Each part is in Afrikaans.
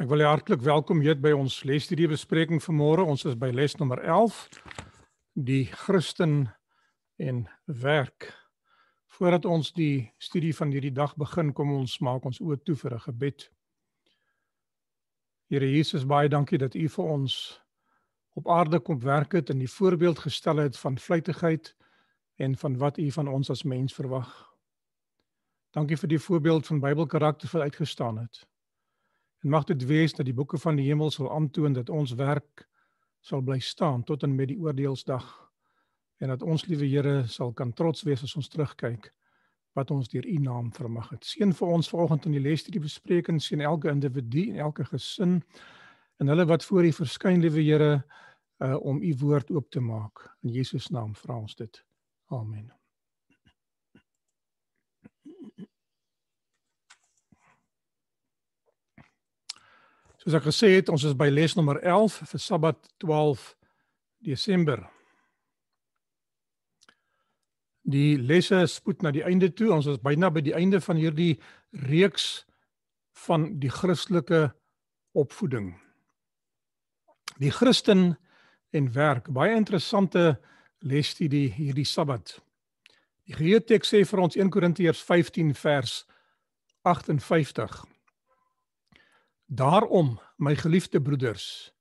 Ek wil hartlik welkom heet by ons lesstudie bespreking vanmôre. Ons is by les nommer 11, die Christen en werk. Voordat ons die studie van hierdie dag begin, kom ons maak ons oë toe vir 'n gebed. Here Jesus, baie dankie dat U vir ons op aarde kom werk het en die voorbeeld gestel het van vlytigheid en van wat U van ons as mens verwag. Dankie vir die voorbeeld van Bybelkarakter wat uitgestaan het. En mag dit wees dat die boeke van die hemel sal aantoon dat ons werk sal bly staan tot en met die oordeelsdag en dat ons liewe Here sal kan trots wees as ons terugkyk wat ons deur u naam vermag het. Seën vir ons vanoggend in die lesstudie bespreking sien elke individu en elke gesin en hulle wat voor u verskyn liewe Here uh, om u woord oop te maak. In Jesus naam vra ons dit. Amen. Soos ek gesê het, ons is by les nommer 11 vir Sabbat 12 Desember. Die lesse spoed na die einde toe. Ons is byna by die einde van hierdie reeks van die Christelike opvoeding. Die Christen en werk. Baie interessante lesstudie hierdie Sabbat. Die Griekse teks sê vir ons 1 Korintiërs 15 vers 58. Daarom, my geliefde broeders,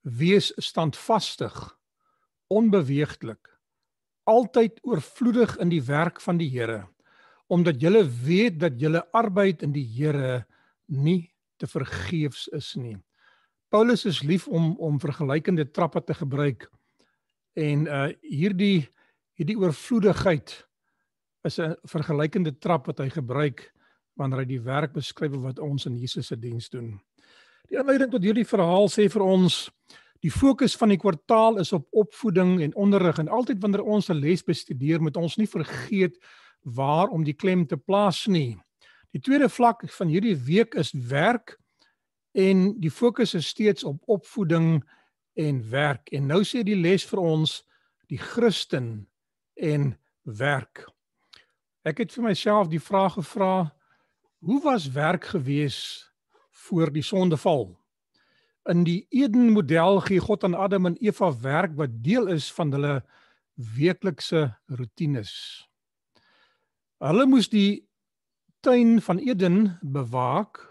wees standvastig, onbeweeglik, altyd oorvloedig in die werk van die Here, omdat julle weet dat julle arbeid in die Here nie te vergeefs is nie. Paulus is lief om om vergelykende trappe te gebruik en uh hierdie hierdie oorvloedigheid is 'n vergelykende trap wat hy gebruik wanneer hy die werk beskryf wat ons in Jesus se diens doen. Die aanleiding tot hierdie verhaal sê vir ons die fokus van die kwartaal is op opvoeding en onderrig en altyd wanneer ons 'n les bestudeer moet ons nie vergeet waar om die klem te plaas nie. Die tweede vlak van hierdie week is werk en die fokus is steeds op opvoeding en werk. En nou sê die les vir ons die Christen en werk. Ek het vir myself die vraag gevra, hoe was werk geweest voor die sondeval. In die Eden model gee God aan Adam en Eva werk wat deel is van hulle weeklikse rotines. Hulle moes die tuin van Eden bewaak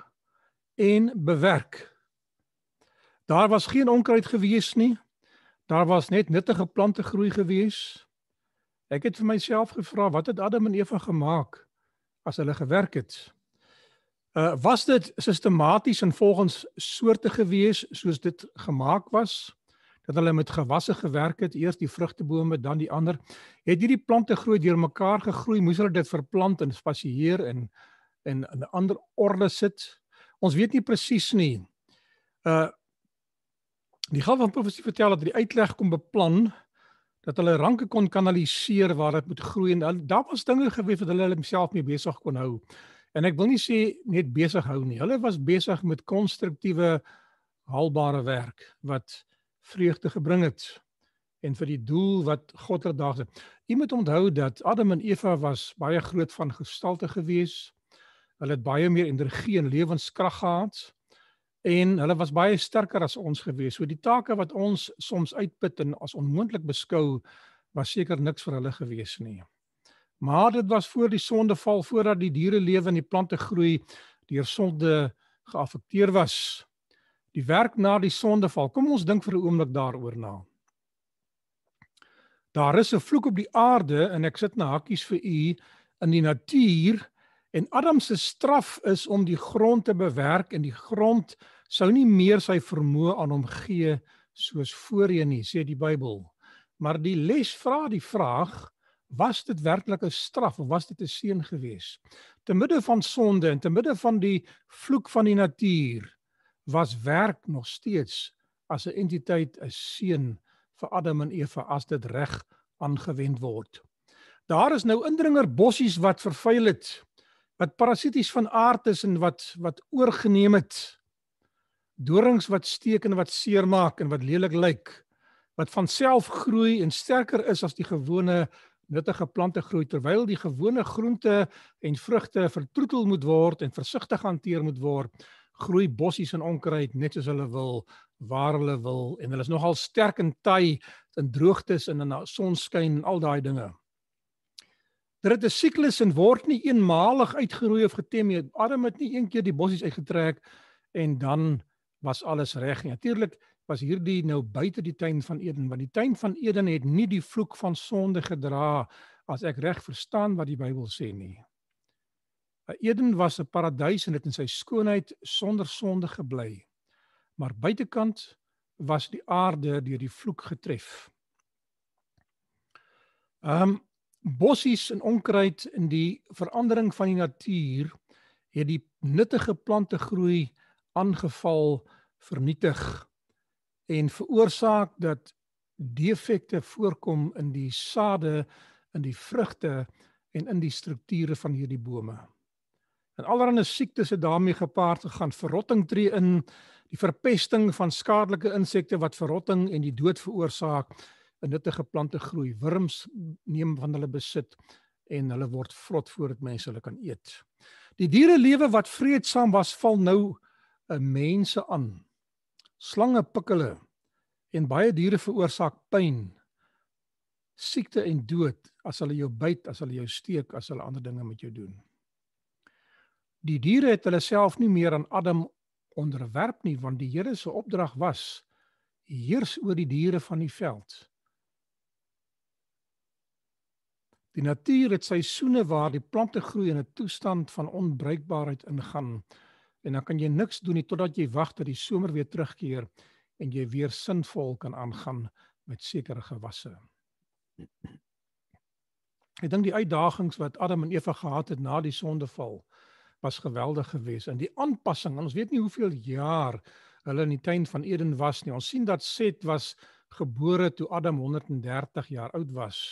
en bewerk. Daar was geen onkruid gewees nie. Daar was net nuttige plante groei gewees. Ek het vir myself gevra, wat het Adam en Eva gemaak as hulle gewerk het? Uh was dit sistematies en volgens soorte gewees soos dit gemaak was? Dat hulle met gewasse gewerk het, eers die vrugtebome, dan die ander. Het hierdie plante groei deur mekaar gegroei, moes hulle dit verplant en spasieer en en in 'n ander orde sit? Ons weet nie presies nie. Uh die gaan van professie vertel dat die uitleg kom beplan dat hulle ranke kon kanaliseer waar dit moet groei en daar was dinge gewees wat hulle hulle self mee besig kon hou. En ek wil nie sê net besig hou nie. Hulle was besig met konstruktiewe haalbare werk wat vreugde gebring het en vir die doel wat God gedag er het. Jy moet onthou dat Adam en Eva was baie groot van gestalte gewees. Hulle het baie meer energie en lewenskrag gehad en hulle was baie sterker as ons gewees. So die take wat ons soms uitput en as onmoontlik beskou, was seker niks vir hulle gewees nie. Maar dit was voor die sondeval, voordat die diere lewe en die plante groei deur sonde geaffekteer was. Die werk na die sondeval. Kom ons dink vir 'n oomblik daaroor na. Daar is 'n vloek op die aarde en ek sit na hakkies vir u in die natuur en Adam se straf is om die grond te bewerk en die grond sou nie meer sy vermoë aan hom gee soos voorheen nie, sê die Bybel. Maar die les vra die vraag: was dit werklik 'n straf of was dit 'n seën geweest? Te midde van sonde en te midde van die vloek van die natuur was werk nog steeds as 'n entiteit 'n seën vir Adam en Eva as dit reg aangewend word. Daar is nou indringer bossies wat vervuil het, wat parasities van aard is en wat wat oorgeneem het. Dorings wat steek en wat seermaak en wat lelik lyk, wat van self groei en sterker is as die gewone nuttige plante groei terwyl die gewone groente en vrugte vertroetel moet word en versigtig hanteer moet word, groei bossies en onkruid net soos hulle wil, waar hulle wil en hulle is nogal sterk en taai in droogtes en in sonskyn en al daai dinge. Dit het 'n siklus en word nie eenmalig uitgeroei of getem nie. Adam het nie eendag die bossies uitgetrek en dan was alles reg nie. Natuurlik was hierdie nou buite die tuin van Eden want die tuin van Eden het nie die vloek van sonde gedra as ek reg verstaan wat die Bybel sê nie. Eden was 'n paradys en dit in sy skoonheid sonder sonde gebly. Maar buitekant was die aarde deur die vloek getref. Ehm um, bossies en onkruid in die verandering van die natuur het die nuttige plante groei aangeval vernietig en veroorsaak dat defekte voorkom in die sade, in die vrugte en in die strukture van hierdie bome. En allerlei siektes het daarmee gepaard gegaan. Verrotting tree in, die verpesting van skadelike insekte wat verrotting en die dood veroorsaak in nuttige plante groei. Wurms neem van hulle besit en hulle word vrot voordat mense hulle kan eet. Die dierelewe wat vreedsaam was, val nou mense aan. Slange pik hulle en baie diere veroorsaak pyn, siekte en dood as hulle jou byt, as hulle jou steek, as hulle ander dinge met jou doen. Die diere het hulle self nie meer aan Adam onderwerp nie, want die Here se opdrag was heers oor die diere van die veld. Die natuur het seisoene waar die plante groei in 'n toestand van onbreekbaarheid ingaan en dan kan jy niks doen nie totdat jy wag dat die somer weer terugkeer en jy weer sinvol kan aangaan met sekere gewasse. Ek dink die uitdagings wat Adam en Eva gehad het na die sondeval was geweldig geweest en die aanpassing. Ons weet nie hoeveel jaar hulle in die tuin van Eden was nie. Ons sien dat Seth was gebore toe Adam 130 jaar oud was.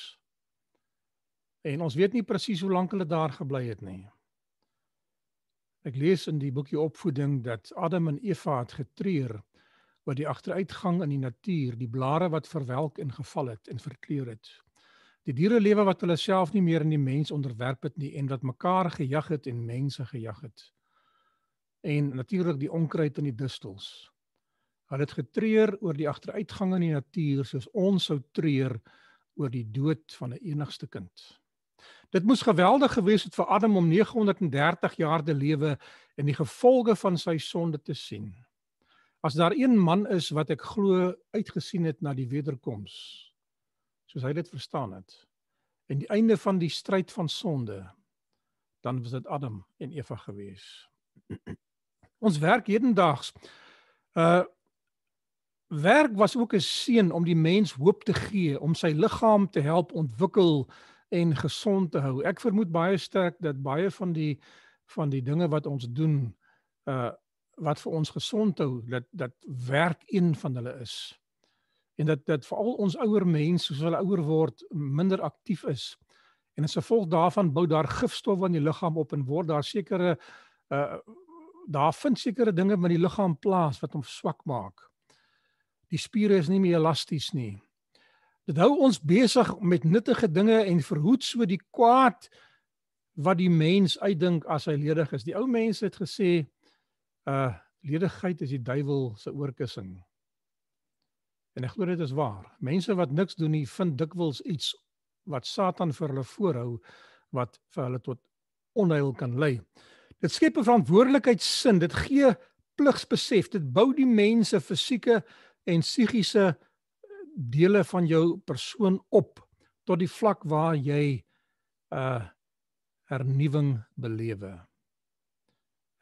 En ons weet nie presies hoe lank hulle daar gebly het nie. Ek lees in die boekie opvoeding dat Adam en Eva het getreur oor die agteruitgang in die natuur, die blare wat verwelk en geval het en verkleur het. Die diere lewe wat hulle self nie meer aan die mens onderwerp het nie en wat mekaar gejag het en mense gejag het. En natuurlik die onkruid en die distels. Hulle het getreur oor die agteruitgang in die natuur soos ons sou treur oor die dood van 'n enigste kind. Dit moes geweldig gewees het vir Adam om 930 jaar te lewe en die gevolge van sy sonde te sien. As daar een man is wat ek glo uitgesien het na die wederkoms, soos hy dit verstaan het, en die einde van die stryd van sonde, dan was dit Adam en Eva gewees. Ons werk hedendaags uh werk was ook 'n seën om die mens hoop te gee, om sy liggaam te help ontwikkel en gesond te hou. Ek vermoed baie sterk dat baie van die van die dinge wat ons doen uh wat vir ons gesond hou, dat dat werk een van hulle is. En dat dat veral ons ouer mense soos hulle ouer word minder aktief is. En as gevolg daarvan bou daar gifstowwe in die liggaam op en word daar sekere uh daar vind sekere dinge met die liggaam plaas wat hom swak maak. Die spiere is nie meer elasties nie. Dit hou ons besig met nuttige dinge en verhoed so die kwaad wat die mens uitdink as hy ledig is. Die ou mense het gesê uh ledigheid is die duiwel se oorkussing. En ek glo dit is waar. Mense wat niks doen nie, vind dikwels iets wat Satan vir hulle voorhou wat vir hulle tot onheil kan lei. Dit skep 'n verantwoordelikheid sin, dit gee pligsbesef, dit bou die mense fisieke en psigiese dele van jou persoon op tot die vlak waar jy 'n uh, hernuwing belewe.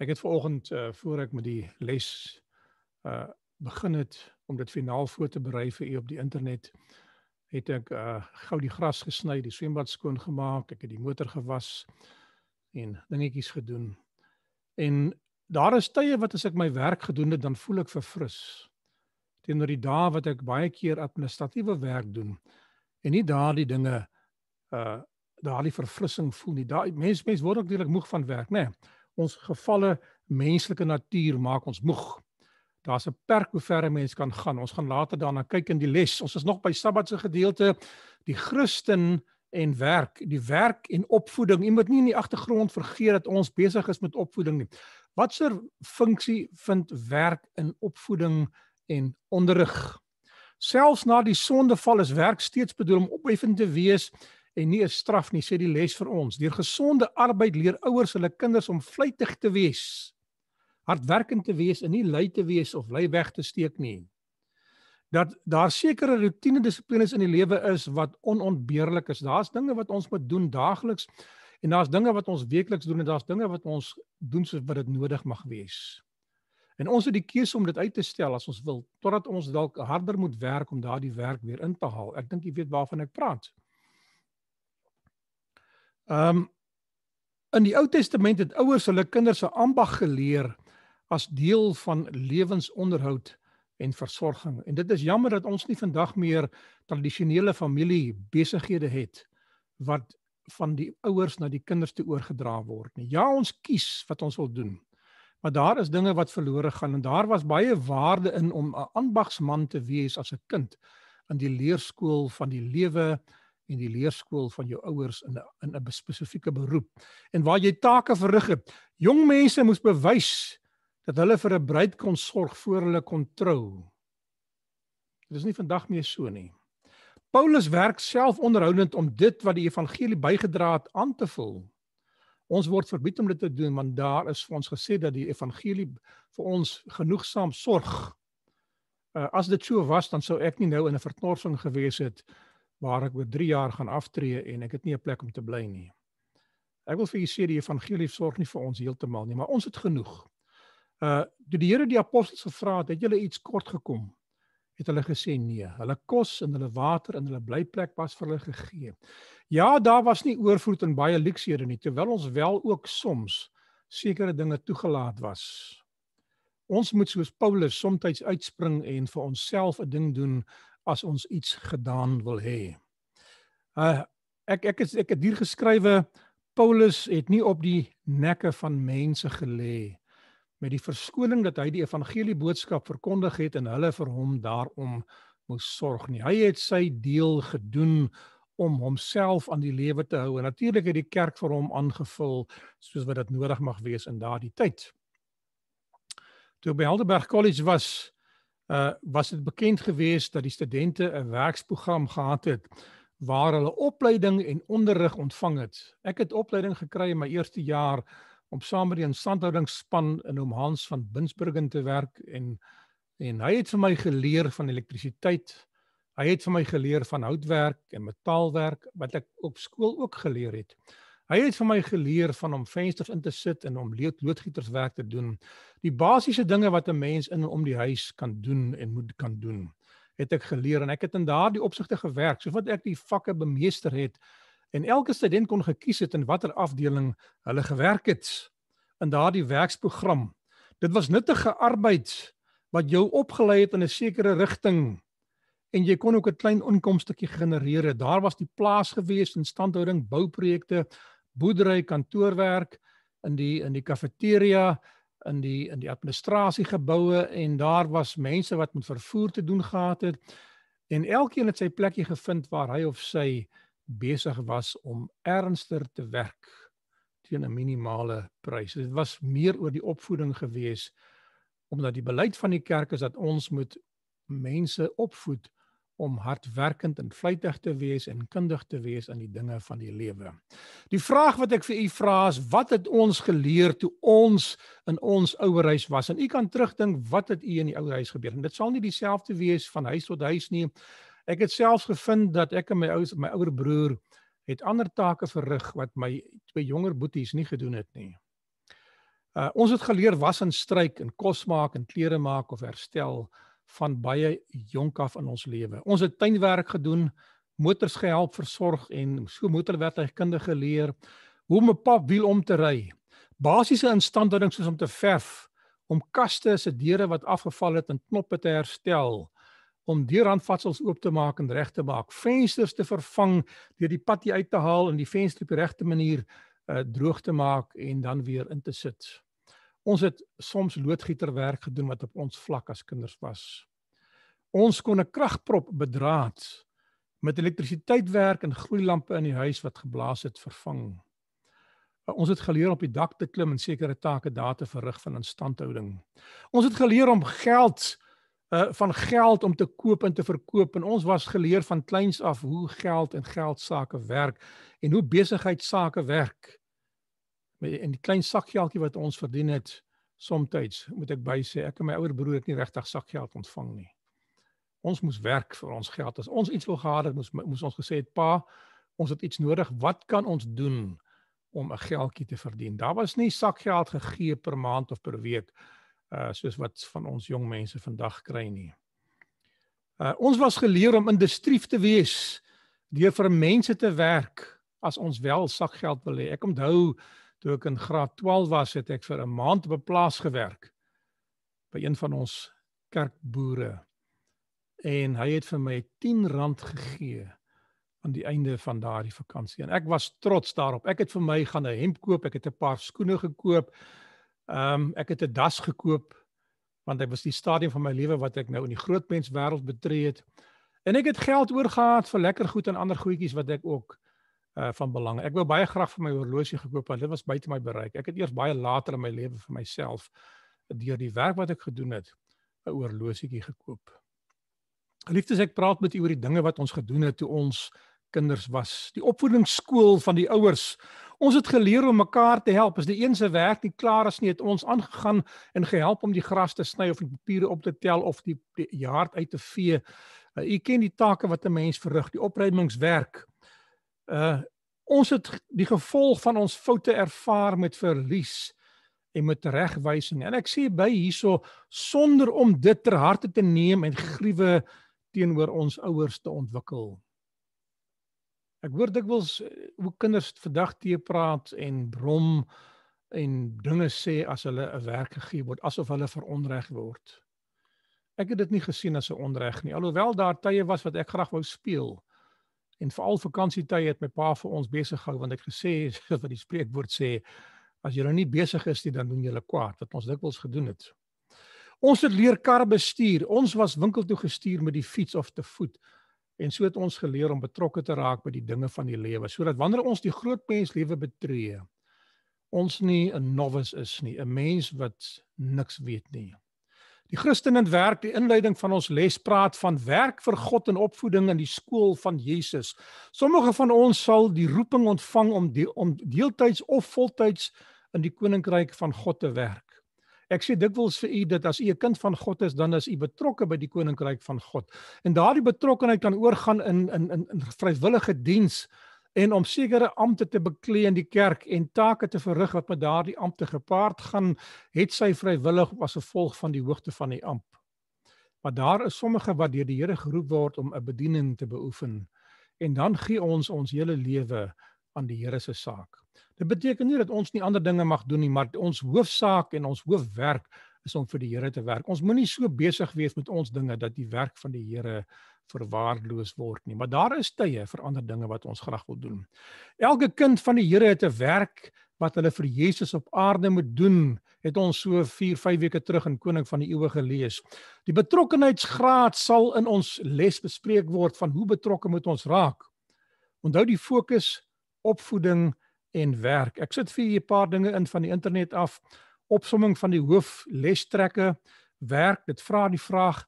Ek het vanoggend uh, voor ek met die les uh begin het om dit finaal voor te berei vir u op die internet het ek uh gou die gras gesny, die swembad skoon gemaak, ek het die motor gewas en dingetjies gedoen. En daar is tye wat as ek my werk gedoen het, dan voel ek verfris teenoor die dae wat ek baie keer administratiewe werk doen en nie daardie dinge uh daardie verfrissing voel nie. Daai mens mens word ook deurlik moeg van werk, né? Nee, ons gefalle menslike natuur maak ons moeg. Daar's 'n perk hoe ver 'n mens kan gaan. Ons gaan later daarna kyk in die les. Ons is nog by Sabbat se gedeelte, die Christen en werk, die werk en opvoeding. Jy moet nie in die agtergrond vergeet dat ons besig is met opvoeding nie. Watter funksie vind werk in opvoeding plaas? en onderrig. Selfs na die sondeval is werk steeds bedoel om opheffend te wees en nie 'n straf nie, sê die les vir ons. Deur gesonde arbeid leer ouers hulle kinders om vlytig te wees, hardwerkend te wees en nie lui te wees of lui weg te steek nie. Dat daar sekere rotine dissiplines in die lewe is wat onontbeerlik is. Daar's dinge wat ons moet doen daagliks en daar's dinge wat ons weekliks doen en daar's dinge wat ons doen soos wat dit nodig mag wees. En ons het die keuse om dit uit te stel as ons wil, totdat ons dalk harder moet werk om daardie werk weer in te haal. Ek dink jy weet waarvan ek praat. Ehm um, in die Ou Testament het ouers hulle kinders 'n ambag geleer as deel van lewensonderhoud en versorging. En dit is jammer dat ons nie vandag meer tradisionele familiebesighede het wat van die ouers na die kinders toe oorgedra word nie. Ja, ons kies wat ons wil doen. Maar daar is dinge wat verlore gaan en daar was baie waarde in om 'n aanbagsman te wees as 'n kind in die leerskool van die lewe in die leerskool van jou ouers in 'n in 'n spesifieke beroep en waar jy take verrig het. Jong mense moes bewys dat hulle vir 'n bruid kon sorg voor hulle kon trou. Dit is nie vandag meer so nie. Paulus werk self onderhoudend om dit wat die evangelie bygedra het aan te vul. Ons word verbied om dit te doen want daar is vir ons gesê dat die evangelie vir ons genoegsaam sorg. Uh, as dit so was dan sou ek nie nou in 'n vertorsing gewees het waar ek oor 3 jaar gaan aftree en ek het nie 'n plek om te bly nie. Ek wil vir julle sê die evangelie sorg nie vir ons heeltemal nie, maar ons het genoeg. Uh toe die Here die apostels gevra het, het julle iets kort gekom het hulle gesê nee. Hulle kos en hulle water en hulle blyplek was vir hulle gegee. Ja, daar was nie oorvloed en baie luksehede nie, terwyl ons wel ook soms sekere dinge toegelaat was. Ons moet soos Paulus soms uitspring en vir onsself 'n ding doen as ons iets gedaan wil hê. Uh ek ek is ek het hier geskrywe Paulus het nie op die nekke van mense gelê nie met die verskoning dat hy die evangelie boodskap verkondig het en hulle vir hom daarom moes sorg nie. Hy het sy deel gedoen om homself aan die lewe te hou en natuurlik het die kerk vir hom aangevul soos wat dit nodig mag wees in daardie tyd. Toe by Helderberg College was uh was dit bekend gewees dat die studente 'n werksprogram gehad het waar hulle opleiding en onderrig ontvang het. Ek het opleiding gekry in my eerste jaar om saam met die instandhoudingsspan in Oom Hans van Binsbergen te werk en en hy het vir my geleer van elektrisiteit. Hy het vir my geleer van houtwerk en metaalwerk wat ek op skool ook geleer het. Hy het vir my geleer van om vensters in te sit en om loodgieterswerk te doen. Die basiese dinge wat 'n mens in om die huis kan doen en moet kan doen, het ek geleer en ek het in daardie opsigte gewerk. Soos wat ek die vakke bemeester het, en elke student kon gekies het in watter afdeling hulle gewerk het in daardie werksprogram. Dit was nuttige arbeid wat jou opgelei het in 'n sekere rigting en jy kon ook 'n klein inkomstetjie genereer. Daar was die plaas gewees, instandhouding, bouprojekte, boerdery, kantoorwerk in die in die kafeteria in die in die administrasiegeboue en daar was mense wat met vervoer te doen gehad het en elkeen het sy plekkie gevind waar hy of sy uh besig was om ernstiger te werk teen 'n minimale prys. Dit was meer oor die opvoeding gewees omdat die beleid van die kerk is dat ons moet mense opvoed om hardwerkend en vlytig te wees en kundig te wees aan die dinge van die lewe. Die vraag wat ek vir u vra is wat het ons geleer toe ons in ons ouerhuis was? En u kan terugdink wat het u in die ouerhuis gebeur? En dit sal nie dieselfde wees van huis tot huis nie, Ek het self gevind dat ek en my ou my ouer broer het ander take verrig wat my twee jonger boeties nie gedoen het nie. Uh, ons het geleer was en stryk en kos maak en klere maak of herstel van baie jonk af in ons lewe. Ons het tuinwerk gedoen, motors gehelp versorg en so motorwerktuigkunde geleer, hoe om 'n papwiel om te ry, basiese instandhouding soos om te verf, om kaste se deure wat afgeval het en knoppe te herstel, om deurhandvatsels oop te maak en reg te maak, vensters te vervang deur die patty uit te haal en die venster op die regte manier uh, droog te maak en dan weer in te sit. Ons het soms loodgieterwerk gedoen wat op ons vlak as kinders was. Ons kon 'n kragprop bedraad met elektrisiteitwerk en gloeilampe in die huis wat geblaas het vervang. Eh, ons het geleer op die dak te klim en sekere take daar te verrig van instandhouding. Ons het geleer om geld uh, uh van geld om te koop en te verkoop en ons was geleer van kleins af hoe geld en geld sake werk en hoe besigheid sake werk met in die klein sakgeldjie wat ons verdien het soms moet ek by sê ek en my ouer broer het nie regtig sakgeld ontvang nie ons moes werk vir ons geld as ons iets wil gehad het moes moes ons gesê het pa ons het iets nodig wat kan ons doen om 'n geldjie te verdien daar was nie sakgeld gegee per maand of per week uh soos wat van ons jong mense vandag kry nie. Uh ons was geleer om industrief te wees deur vir mense te werk as ons wel sakgeld wil hê. Ek onthou toe ek in graad 12 was, het ek vir 'n maand op 'n plaas gewerk by een van ons kerkboere en hy het vir my 10 rand gegee aan die einde van daardie vakansie en ek was trots daarop. Ek het vir my gaan 'n hemp koop, ek het 'n paar skoene gekoop. Ehm um, ek het 'n das gekoop want dit was die stadium van my lewe wat ek nou in die groot mens wêreld betree het. En ek het geld oorgehaat vir lekker goed en ander goedjies wat ek ook uh van belang. Ek wou baie graag vir my horlosie gekoop het. Dit was buite my bereik. Ek het eers baie later in my lewe vir myself deur die werk wat ek gedoen het 'n horlosietjie gekoop. Geliefdes, ek praat met u oor die dinge wat ons gedoen het toe ons uh kinders was. Die opvoedingsskool van die ouers. Ons het geleer om mekaar te help. As die een se werk nie klaar is nie, het ons aangegaan en gehelp om die gras te sny of die papiere op te tel of die, die jaard uit te vee. Uh, u ken die take wat 'n mens verrig, die opruimingswerk. Uh ons het die gevolg van ons foute ervaar met verlies en met regwysing. En ek sê by hierso sonder om dit ter harte te neem en gruwe teenoor ons ouers te ontwikkel. Ek hoor dikwels eh, hoe kinders vandag te praat en brom en dinge sê as hulle 'n werk gegee word asof hulle veronreg word. Ek het dit nie gesien as 'n onreg nie. Alhoewel daar tye was wat ek graag wou speel. En veral vakansietye het my pa vir ons besig gehou want ek gesê wat die spreekwoord sê as jy nou nie besig is nie dan doen jy kwaad wat ons dikwels gedoen het. Ons het leer kar bestuur. Ons was winkel toe gestuur met die fiets of te voet en so het ons geleer om betrokke te raak by die dinge van die lewe sodat wanneer ons die groot mens lewe betree ons nie 'n novice is nie 'n mens wat niks weet nie die christen in werk die inleiding van ons les praat van werk vir god en opvoeding in die skool van Jesus sommige van ons sal die roeping ontvang om deeltyds of voltyds in die koninkryk van god te werk Ek sê dikwels vir u dat as u 'n kind van God is, dan is u betrokke by die koninkryk van God. En daardie betrokkeheid kan oorgaan in in in, in vrywillige diens en om sekere ampte te beklee in die kerk en take te verrig wat met daardie ampte gepaard gaan, het sy vrywillig as gevolg van die hoogte van die amp. Maar daar is sommige wat deur die Here geroep word om 'n bediening te beoefen en dan gee ons ons hele lewe aan die Here se saak. Dit beteken nie dat ons nie ander dinge mag doen nie, maar ons hoofsaak en ons hoofwerk is om vir die Here te werk. Ons moenie so besig wees met ons dinge dat die werk van die Here verwaarloos word nie. Maar daar is tye vir ander dinge wat ons graag wil doen. Elke kind van die Here het 'n werk wat hulle vir Jesus op aarde moet doen. Het ons so 4, 5 weke terug in Koning van die Ewe gelees. Die betrokkenheidsgraad sal in ons les bespreek word van hoe betrokke moet ons raak. Onthou die fokus opvoeding en werk. Ek sit vir 'n paar dinge in van die internet af. Opsomming van die hoof lestrekke. Werk, dit vra die vraag: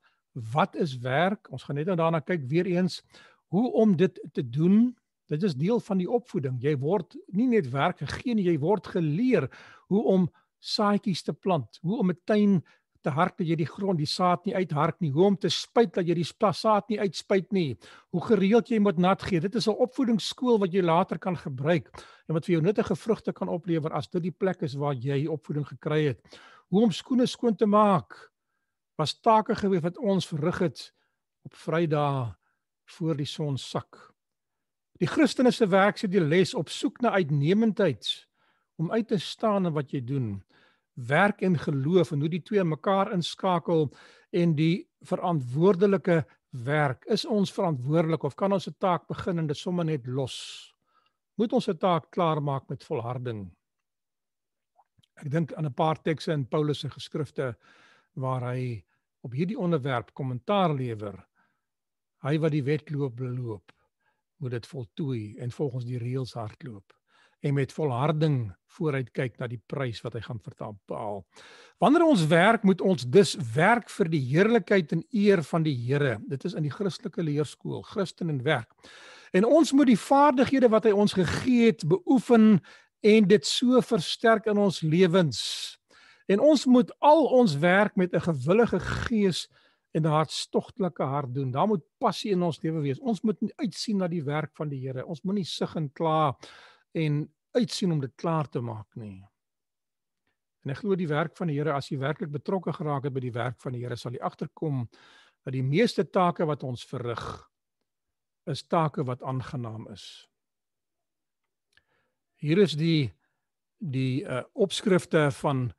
wat is werk? Ons gaan net nou daarna kyk weer eens hoe om dit te doen. Dit is deel van die opvoeding. Jy word nie net werk gegee nie, jy word geleer hoe om saaitjies te plant, hoe om 'n tuin te hark dat jy die grond, die saad nie uithark nie. Hoe om te spuit dat jy die saad nie uitspuit nie. Hoe gereeld jy moet nat gee. Dit is 'n opvoedingsskool wat jy later kan gebruik en wat vir jou nuttige vrugte kan oplewer as dit die plek is waar jy opvoeding gekry het. Hoe om skoene skoon te maak was take gewees wat ons verrig het op Vrydag voor die son sak. Die Christenese werk sit die les op soek na uitnemendheid om uit te staan in wat jy doen werk en geloof en hoe die twee mekaar inskakel en die verantwoordelike werk. Is ons verantwoordelik of kan ons 'n taak begin en dit sommer net los? Moet ons 'n taak klaarmaak met volharding? Ek dink aan 'n paar tekste in Paulus se geskrifte waar hy op hierdie onderwerp kommentaar lewer. Hy wat die wedloop beloop, moet dit voltooi en volgens die reëls hardloop en met volharding vooruit kyk na die prys wat hy gaan betaal. Wanneer ons werk, moet ons dus werk vir die heerlikheid en eer van die Here. Dit is in die Christelike leerskool, Christen en werk. En ons moet die vaardighede wat hy ons gegee het beoefen en dit so versterk in ons lewens. En ons moet al ons werk met 'n gewillige gees en 'n hartstogtelike hart doen. Daar moet passie in ons lewe wees. Ons moet uitsien na die werk van die Here. Ons moenie sug en kla en uitsien om dit klaar te maak nie. En ek glo die werk van die Here as jy werklik betrokke geraak het by die werk van die Here sal jy agterkom dat die meeste take wat ons verrig is take wat aangenaam is. Hier is die die uh, opskrifte van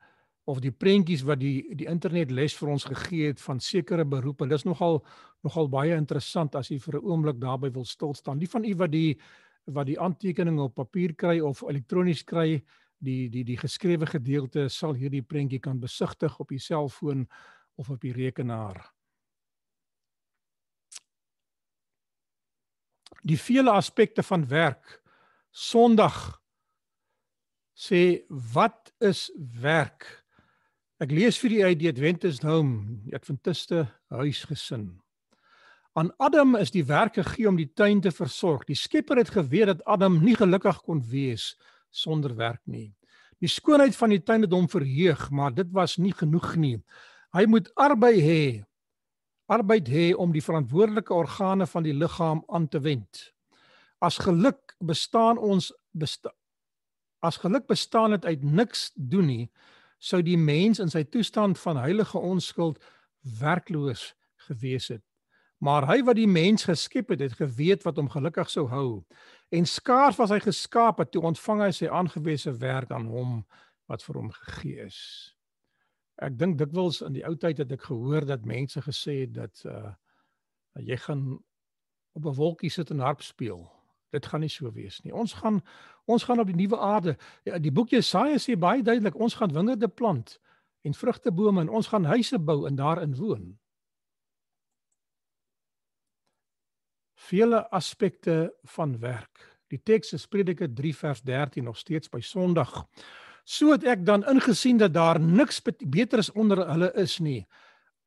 of die prentjies wat die die internet les vir ons gegee het van sekere beroepe. Dis nogal nogal baie interessant as jy vir 'n oomblik daarby wil stil staan. Die van u wat die wat die aantekening op papier kry of elektronies kry, die die die geskrewe gedeelte sal hierdie prentjie kan besigtig op die selfoon of op die rekenaar. Die vele aspekte van werk. Sondag sê wat is werk? Ek lees vir die uit die Adventist Home, Adventiste huisgesin. Aan Adam is die werk gegee om die tuin te versorg. Die Skepper het geweet dat Adam nie gelukkig kon wees sonder werk nie. Die skoonheid van die tuin het hom verheug, maar dit was nie genoeg nie. Hy moet arbei hê. Arbeid hê om die verantwoordelike organe van die liggaam aan te wend. As geluk bestaan ons besta As geluk bestaan dit uit niks doen nie, sou die mens in sy toestand van heilige onskuld werkloos gewees het maar hy wat die mens geskep het, het geweet wat hom gelukkig sou hou. En skaars was hy geskaap het toe ontvang hy sy aangewese werk aan hom wat vir hom gegee is. Ek dink dikwels in die ou tyd het ek gehoor dat mense gesê het dat uh jy gaan op 'n wolkie sit en harp speel. Dit gaan nie so wees nie. Ons gaan ons gaan op die nuwe aarde. Ja, die boek Jesaja sê baie duidelik, ons gaan wingerde plant en vrugtebome en ons gaan huise bou en daarin woon. vele aspekte van werk. Die teks is Prediker 3 vers 13 nog steeds by Sondag. So het ek dan ingesien dat daar niks beter is onder hulle is nie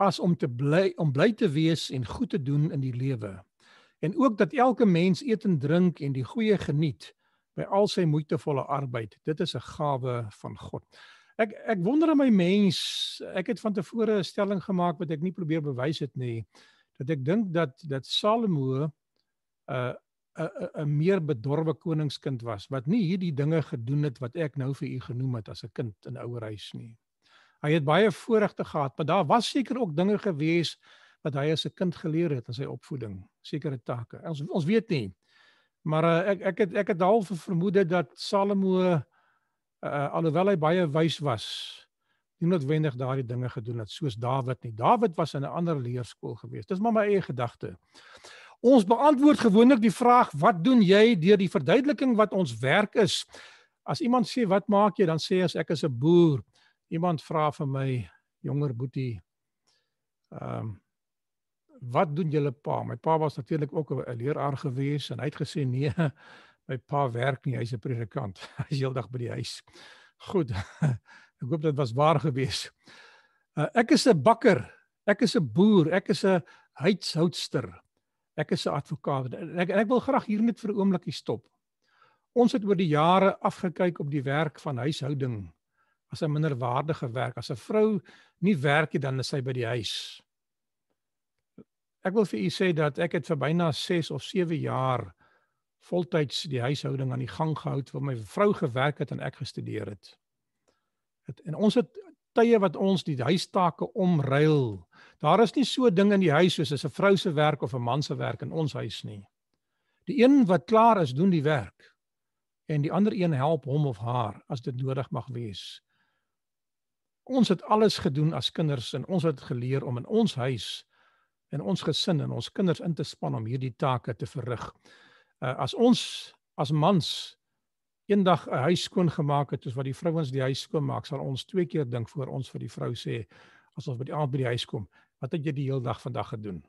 as om te bly om bly te wees en goed te doen in die lewe. En ook dat elke mens eet en drink en die goeie geniet by al sy moeitevolle arbeid. Dit is 'n gawe van God. Ek ek wonder aan my mens, ek het van tevore 'n stelling gemaak wat ek nie probeer bewys het nie, dat ek dink dat dat Salomo 'n 'n 'n meer bedorwe koningskind was wat nie hierdie dinge gedoen het wat ek nou vir u genoem het as 'n kind in ouerhuis nie. Hy het baie voorregte gehad, maar daar was seker ook dinge gewees wat hy as 'n kind geleer het in sy opvoeding, sekere take. Ons ons weet nie. Maar uh, ek ek het ek het half vermoed dat Salomo uh, alhoewel hy baie wys was, nie noodwendig daardie dinge gedoen het soos Dawid nie. Dawid was in 'n ander leerskool gewees. Dis maar my eie gedagte. Ons beantwoord gewoonlik die vraag wat doen jy deur die verduideliking wat ons werk is. As iemand sê wat maak jy dan sê as ek is 'n boer. Iemand vra vir my jonger boetie ehm um, wat doen julle pa? My pa was natuurlik ook 'n leraar gewees en hy het gesê nee, my pa werk nie, hy's 'n predikant. Hy's heeldag by die huis. Goed. ek hoop dit was waar gewees. Uh, ek is 'n bakker, ek is 'n boer, ek is 'n houtshouster. Ek is 'n advokaat. Ek ek wil graag hier net vir 'n oomblik stop. Ons het oor die jare afgekyk op die werk van huishouding as 'n minderwaardige werk. As 'n vrou nie werk nie, dan is sy by die huis. Ek wil vir u sê dat ek het vir byna 6 of 7 jaar voltyds die huishouding aan die gang gehou terwyl my vrou gewerk het en ek gestudeer het. het en ons het tye wat ons die huistake omruil. Daar is nie so ding in die huis soos 'n vrou se werk of 'n man se werk in ons huis nie. Die een wat klaar is, doen die werk en die ander een help hom of haar as dit nodig mag wees. Ons het alles gedoen as kinders en ons het geleer om in ons huis en ons gesin en ons kinders in te span om hierdie take te verrig. Uh, as ons as mans eendag 'n huis skoon gemaak het soos wat die vrouens die huis skoon maak, sal ons twee keer dink voor ons vir die vrou sê as ons by die aand by die huis kom, wat het jy die hele dag vandag gedoen?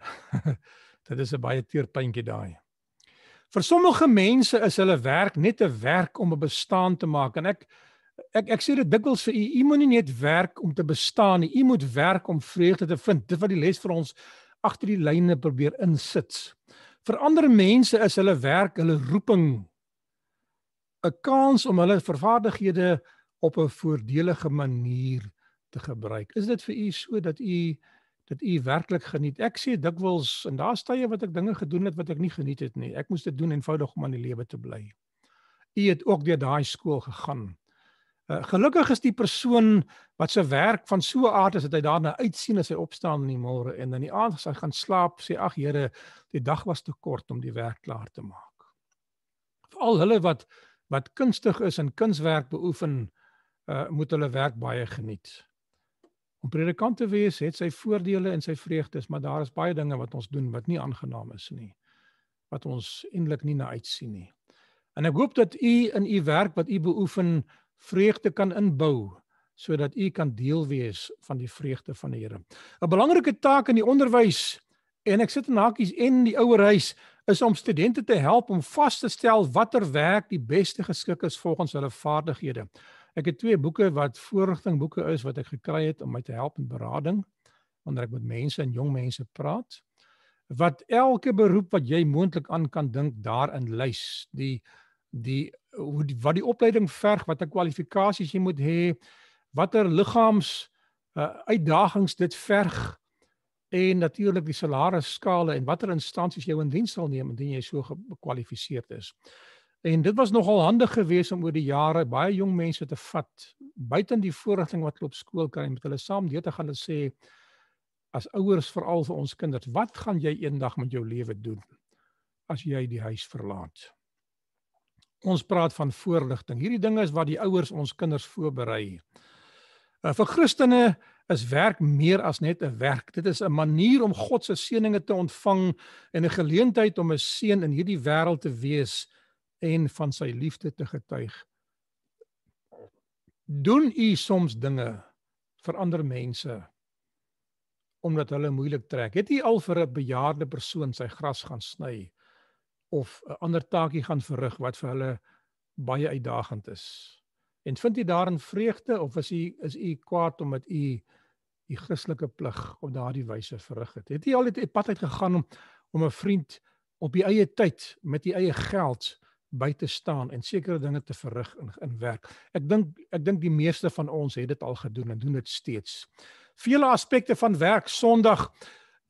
Dit is 'n baie teerpuntjie daai. Vir sommige mense is hulle werk net 'n werk om 'n bestaan te maak en ek ek ek sê dit dikwels vir u, u moenie net werk om te bestaan nie. U moet werk om vreugde te vind. Dit wat die les vir ons agter die lyne probeer insit. Vir ander mense is hulle werk hulle roeping. 'n kans om hulle vervaardighede op 'n voordelige manier te gebruik. Is dit vir u so dat u dat u werklik geniet? Ek sê dikwels en daar staye wat ek dinge gedoen het wat ek nie geniet het nie. Ek moes dit doen eenvoudig om aan die lewe te bly. U het ook deur daai skool gegaan. Uh, gelukkig is die persoon wat se werk van so 'n aard is dat hy daarna uitsien as hy opstaan in die môre en dan die aand as hy gaan slaap sê ag Here, die dag was te kort om die werk klaar te maak. Vir al hulle wat wat kunstig is en kunswerk beoefen, uh, moet hulle werk baie geniet. Om predikant te wees het sy voordele en sy vreugdes, maar daar is baie dinge wat ons doen wat nie aangenaam is nie. Wat ons eintlik nie na uitsien nie. En ek hoop dat u in u werk wat u beoefen vreugde kan inbou sodat u kan deel wees van die vreugde van die Here. 'n Belangrike taak in die onderwys en ek sit in hakies en die ouerhuis is om studente te help om vas te stel watter werk die beste geskik is volgens hulle vaardighede. Ek het twee boeke wat voorligting boeke is wat ek gekry het om my te help in berading wanneer ek met mense en jong mense praat wat elke beroep wat jy moontlik aan kan dink daarin lys. Die die hoe die, wat die opleiding verg, watter kwalifikasies jy moet hê, watter liggaams uh, eh, uitdagings dit verg en natuurlik die salarisskale en watter instansies jy in diens sal neem indien jy so gekwalifiseer is. En dit was nogal handig geweest om oor die jare baie jong mense te vat buiten die voorligting wat hulle op skool kry met hulle saam deur te gaan en sê as ouers veral vir ons kinders, wat gaan jy eendag met jou lewe doen as jy die huis verlaat? Ons praat van voorligting. Hierdie dinge is wat die ouers ons kinders voorberei. Uh, vir Christene is werk meer as net 'n werk. Dit is 'n manier om God se seënings te ontvang en 'n geleentheid om 'n seën in hierdie wêreld te wees en van sy liefde te getuig. Doen u soms dinge vir ander mense omdat hulle moeilik trek. Het u al vir 'n bejaarde persoon sy gras gaan sny of 'n ander taakie gaan verrig wat vir hulle baie uitdagend is? En vind u daarin vreugde of is u is u kwaad omdat u die Christelike plig op daardie wyse verrig het. Het jy al dit pad uit gegaan om om 'n vriend op die eie tyd met die eie geld by te staan en sekere dinge te verrig in in werk. Ek dink ek dink die meeste van ons het dit al gedoen en doen dit steeds. Vele aspekte van werk Sondag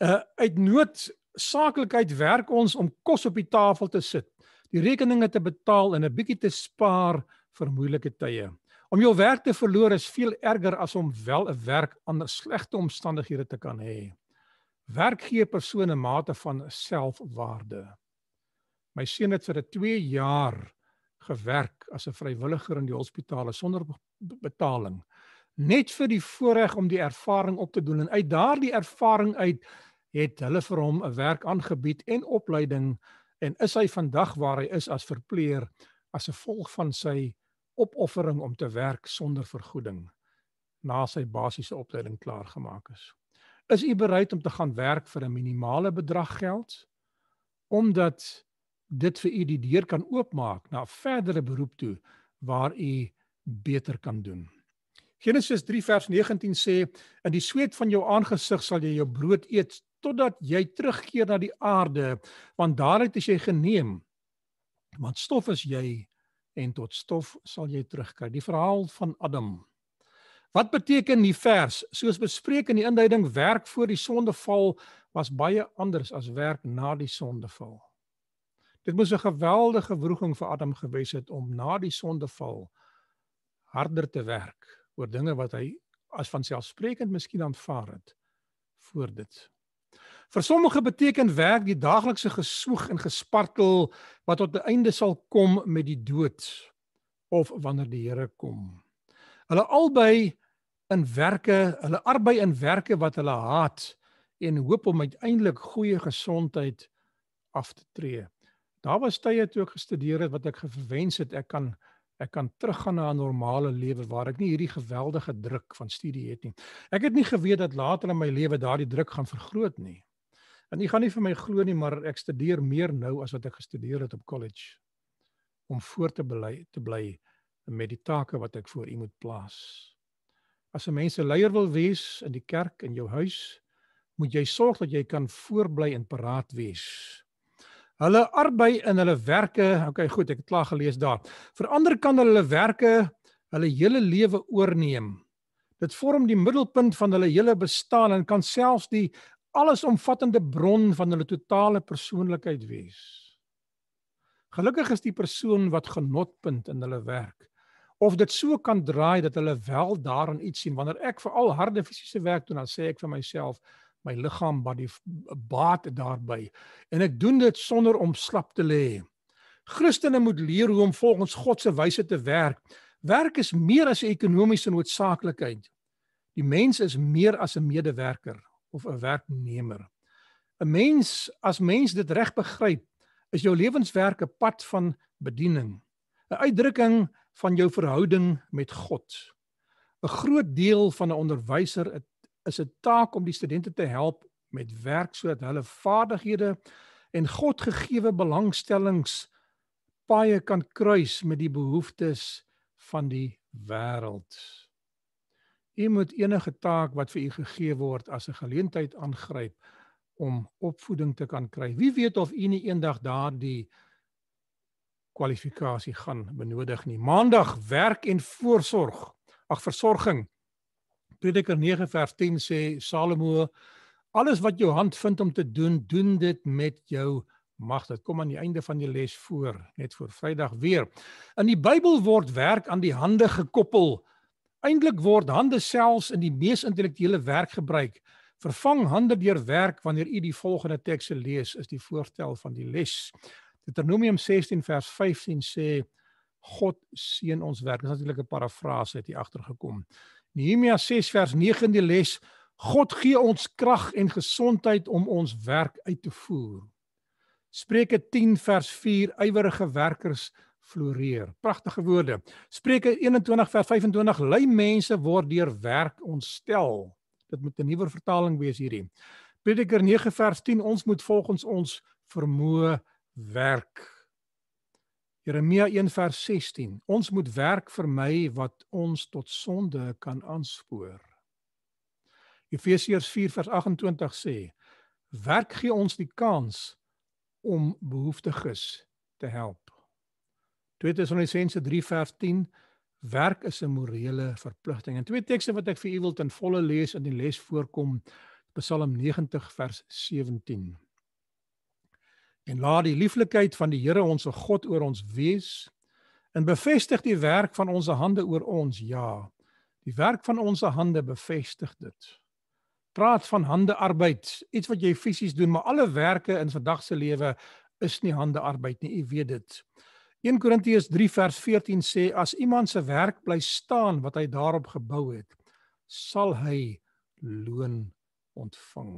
uh uit nood saaklikheid werk ons om kos op die tafel te sit, die rekeninge te betaal en 'n bietjie te spaar vir moeilike tye. Om jou werk te verloor is veel erger as om wel 'n werk onder slegte omstandighede te kan hê. Werk gee persone 'n mate van selfwaarde. My seun het vir 'n 2 jaar gewerk as 'n vrywilliger in die hospitaal sonder betaling, net vir die voorreg om die ervaring op te doen en uit daardie ervaring uit het hulle vir hom 'n werk aangebied en opleiding en is hy vandag waar hy is as verpleeër as 'n volk van sy opoffering om te werk sonder vergoeding na sy basiese opleiding klaar gemaak is. Is u bereid om te gaan werk vir 'n minimale bedrag geld omdat dit vir u die deur kan oopmaak na 'n verdere beroep toe waar u beter kan doen. Genesis 3 vers 19 sê in die sweet van jou aangesig sal jy jou brood eet totdat jy terugkeer na die aarde want daaruit is jy geneem want stof is jy en tot stof sal jy terugkeer. Die verhaal van Adam. Wat beteken die vers? Soos bespreek in die inleiding, werk voor die sondeval was baie anders as werk na die sondeval. Dit moes 'n geweldige wroging vir Adam gewees het om na die sondeval harder te werk oor dinge wat hy as van selfsprekend miskien aanvaar het voor dit. Vir sommige beteken werk die daaglikse gesoeg en gespartel wat tot 'n einde sal kom met die dood of wanneer die Here kom. Hulle albei in werke, hulle arbei in werke wat hulle haat en hoop om uiteindelik goeie gesondheid af te tree. Daar was tye toe ek gestudeer het wat ek gewens het ek kan ek kan teruggaan na 'n normale lewe waar ek nie hierdie geweldige druk van studie het nie. Ek het nie geweet dat later in my lewe daardie druk gaan vergroot nie. En jy gaan nie vir my glo nie, maar ek studeer meer nou as wat ek gestudeer het op college om voor te bly te bly met die take wat ek voor u moet plaas. As 'n mens 'n leier wil wees in die kerk in jou huis, moet jy sorg dat jy kan voorbly en paraat wees. Hulle arbei in hulle werke, okay goed, ek het klaar gelees daar. Verander kan hulle werke hulle hele lewe oorneem. Dit vorm die middelpunt van hulle hele bestaan en kan selfs die allesomvattende bron van hulle totale persoonlikheid wees. Gelukkig is die persoon wat genotpunt in hulle werk of dit so kan draai dat hulle wel daarin iets sien wanneer ek veral harde fisiese werk doen dan sê ek vir myself my liggaam body baat daarby en ek doen dit sonder om slap te lê. Christene moet leer hoe om volgens God se wyse te werk. Werk is meer as 'n ekonomiese noodsaaklikheid. Die mens is meer as 'n medewerker of 'n werknemer. 'n Mens, as mens dit reg begryp, is jou lewenswerk 'n pad van bediening, 'n uitdrukking van jou verhouding met God. 'n Groot deel van 'n onderwyser is 'n taak om die studente te help met werk sodat hulle vaardighede en God gegeewe belangstellings paie kan kruis met die behoeftes van die wêreld. U moet enige taak wat vir u gegee word as 'n geleentheid aangryp om opvoeding te kan kry. Wie weet of u nie eendag daardie kwalifikasie gaan benodig nie. Maandag werk en voorsorg. Ag versorging. Prediker 9 vers 10 sê Salomo alles wat jou hand vind om te doen, doen dit met jou mag. Dit kom aan die einde van die les voor, net voor Vrydag weer. In die Bybel word werk aan die hande gekoppel. Eintlik word hande selfs in die mees intellektuele werk gebruik. Vervang hande deur werk wanneer u die volgende tekste lees is die voorstel van die les. Deuteronomium 16 vers 15 sê God seën ons werk. Dis natuurlik 'n parafrase uit hier agtergekom. Nehemia 6 vers 9 die les God gee ons krag en gesondheid om ons werk uit te voer. Spreuke 10 vers 4 ywerige werkers floreer. Pragtige woorde. Spreuke 21 vers 25 lei mense word deur werk ontstel. Dit moet 'n nuwer vertaling wees hierdie. Prediker 9 vers 10 ons moet volgens ons vermoë werk. Jeremia 1 vers 16 ons moet werk vermy wat ons tot sonde kan aanspoor. Efesiërs 4 vers 28 sê werk gee ons die kans om behoeftiges te help. 2 Tessalonisense 3 vers 10 werk is 'n morele verpligting. En twee tekste wat ek vir u wil ten volle lees in die les voorkom, Psalm 90 vers 17. En laat die lieflikheid van die Here ons God oor ons wees en bevestig die werk van ons hande oor ons. Ja, die werk van ons hande bevestig dit. Praat van handearbeid, iets wat jy fisies doen, maar alle werke in vandag se lewe is nie handearbeid nie. U weet dit. 1 Korintiërs 3 vers 14 sê as iemand se werk bly staan wat hy daarop gebou het, sal hy loon ontvang.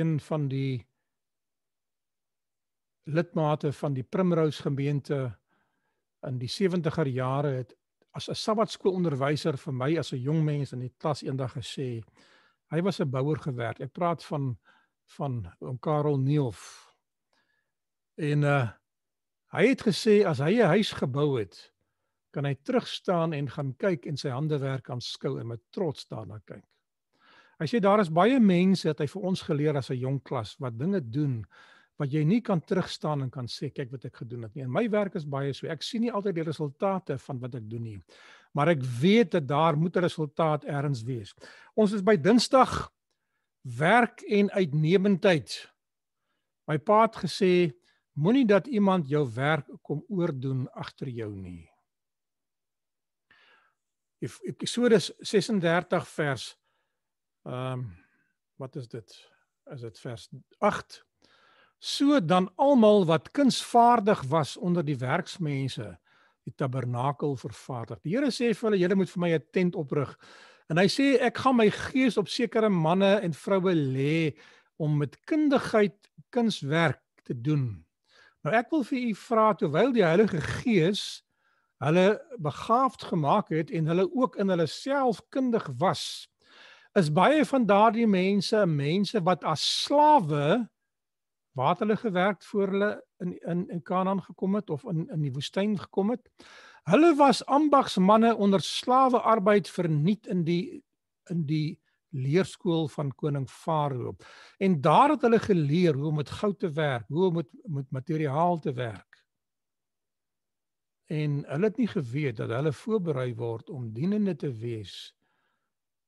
Een van die lidmate van die Primrose gemeente in die 70er jare het as 'n Sabbatskoolonderwyser vir my as 'n jong mens in die klas eendag gesê hy was 'n bouer gewerk. Ek praat van van oom Karel Neelf. En uh Hy het gesê as hy 'n huis gebou het, kan hy terug staan en gaan kyk en sy handewerk aanskou en met trots daarna kyk. Hy sê daar is baie mense wat hy vir ons geleer as 'n jong klas wat dinge doen wat jy nie kan terug staan en kan sê kyk wat ek gedoen het nie. En my werk is baie so. Ek sien nie altyd die resultate van wat ek doen nie. Maar ek weet dat daar moet 'n resultaat erns wees. Ons is by Dinsdag werk en uitnemendheid. My pa het gesê Moenie dat iemand jou werk kom oordoen agter jou nie. Eksodus 36 vers ehm um, wat is dit? Is dit vers 8? So dan almal wat kunsvaardig was onder die werksmense die tabernakel vervaardig. Die Here sê vir hulle julle moet vir my 'n tent oprig. En hy sê ek gaan my gees op sekere manne en vroue lê om met kundigheid kunswerk te doen Nou ek wil vir u vra terwyl die Heilige Gees hulle begaafd gemaak het en hulle ook in hulle self kundig was, is baie van daardie mense mense wat as slawe waar hulle gewerk voor hulle in in in Kanaan gekom het of in in die woestyn gekom het. Hulle was ambagsmande onder slawe arbeid verniet in die in die leerskool van koning Farao. En daar het hulle geleer hoe om met goud te werk, hoe om met met materiaal te werk. En hulle het nie geweet dat hulle voorberei word om dienende te wees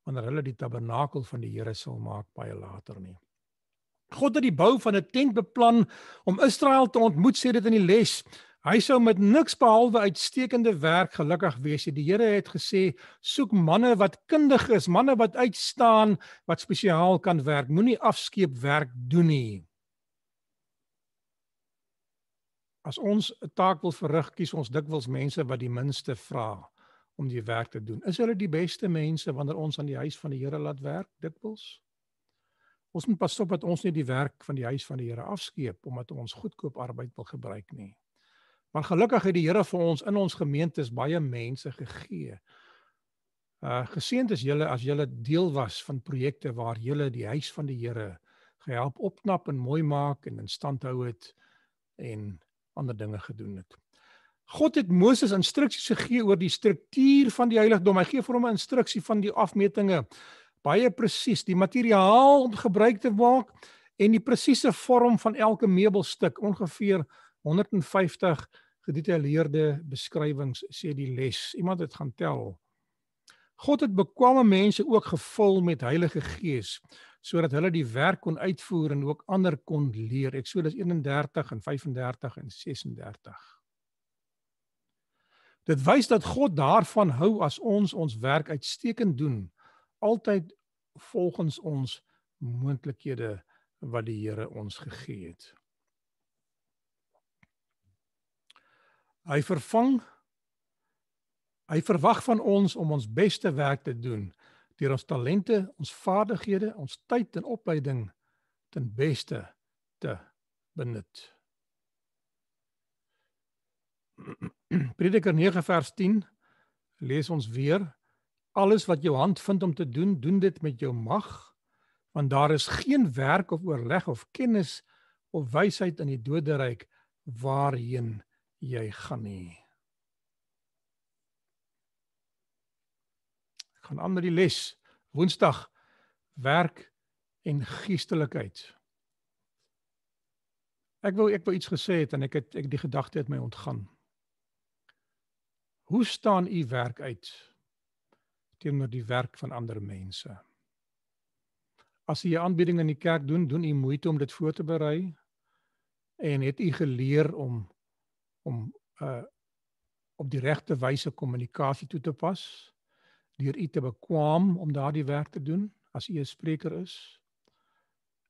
wanneer hulle die tabernakel van die Here sal maak baie later nie. God het die bou van 'n tent beplan om Israel te ontmoet, sê dit in die les. Hy sou met niks behalwe uitstekende werk gelukkig wees. Die Here het gesê: "Soek manne wat kundig is, manne wat uitstaan, wat spesiaal kan werk. Moenie afskeep werk doen nie." As ons 'n taak wil verrig, kies ons dikwels mense wat die minste vra om die werk te doen. Is hulle die beste mense wanneer ons aan die huis van die Here laat werk dikwels? Ons moet pas op dat ons nie die werk van die huis van die Here afskeep omdat ons goedkoop arbeid wil gebruik nie. Maar gelukkig het die Here vir ons in ons gemeentes baie mense gegee. Uh geseend is julle as julle deel was van projekte waar julle die huis van die Here gehelp opknap en mooi maak en in stand hou het en ander dinge gedoen het. God het Moses instruksies gegee oor die struktuur van die heiligdom. Hy gee vir hom 'n instruksie van die afmetings baie presies, die materiaal om gebruik te maak en die presiese vorm van elke meubelstuk ongeveer 150 gedetailleerde beskrywings sê die les. Iemand het gaan tel. God het bekwame mense ook gevul met Heilige Gees sodat hulle die werk kon uitvoer en ook ander kon leer. Eksodus 31 en 35 en 36. Dit wys dat God daarvan hou as ons ons werk uitstekend doen, altyd volgens ons moontlikhede wat die Here ons gegee het. Hy vervang hy verwag van ons om ons beste werk te doen deur ons talente, ons vaardighede, ons tyd en opleiding ten beste te benut. Prediker 9 vers 10 lees ons weer alles wat jou hand vind om te doen, doen dit met jou mag want daar is geen werk of oorleg of kennis of wysheid in die doderyk waarheen jy gaan nie. Ek gaan aan met die les. Woensdag werk en geestelikheid. Ek wil ek wou iets gesê het en ek het ek die gedagte het my ontgaan. Hoe staan u werk uit teenoor die werk van ander mense? As u 'n aanbieding in die kerk doen, doen u moeite om dit voor te berei en het u geleer om om uh op die regte wyse kommunikasie toe te pas deur u te bekwam om daardie werk te doen as u 'n spreker is.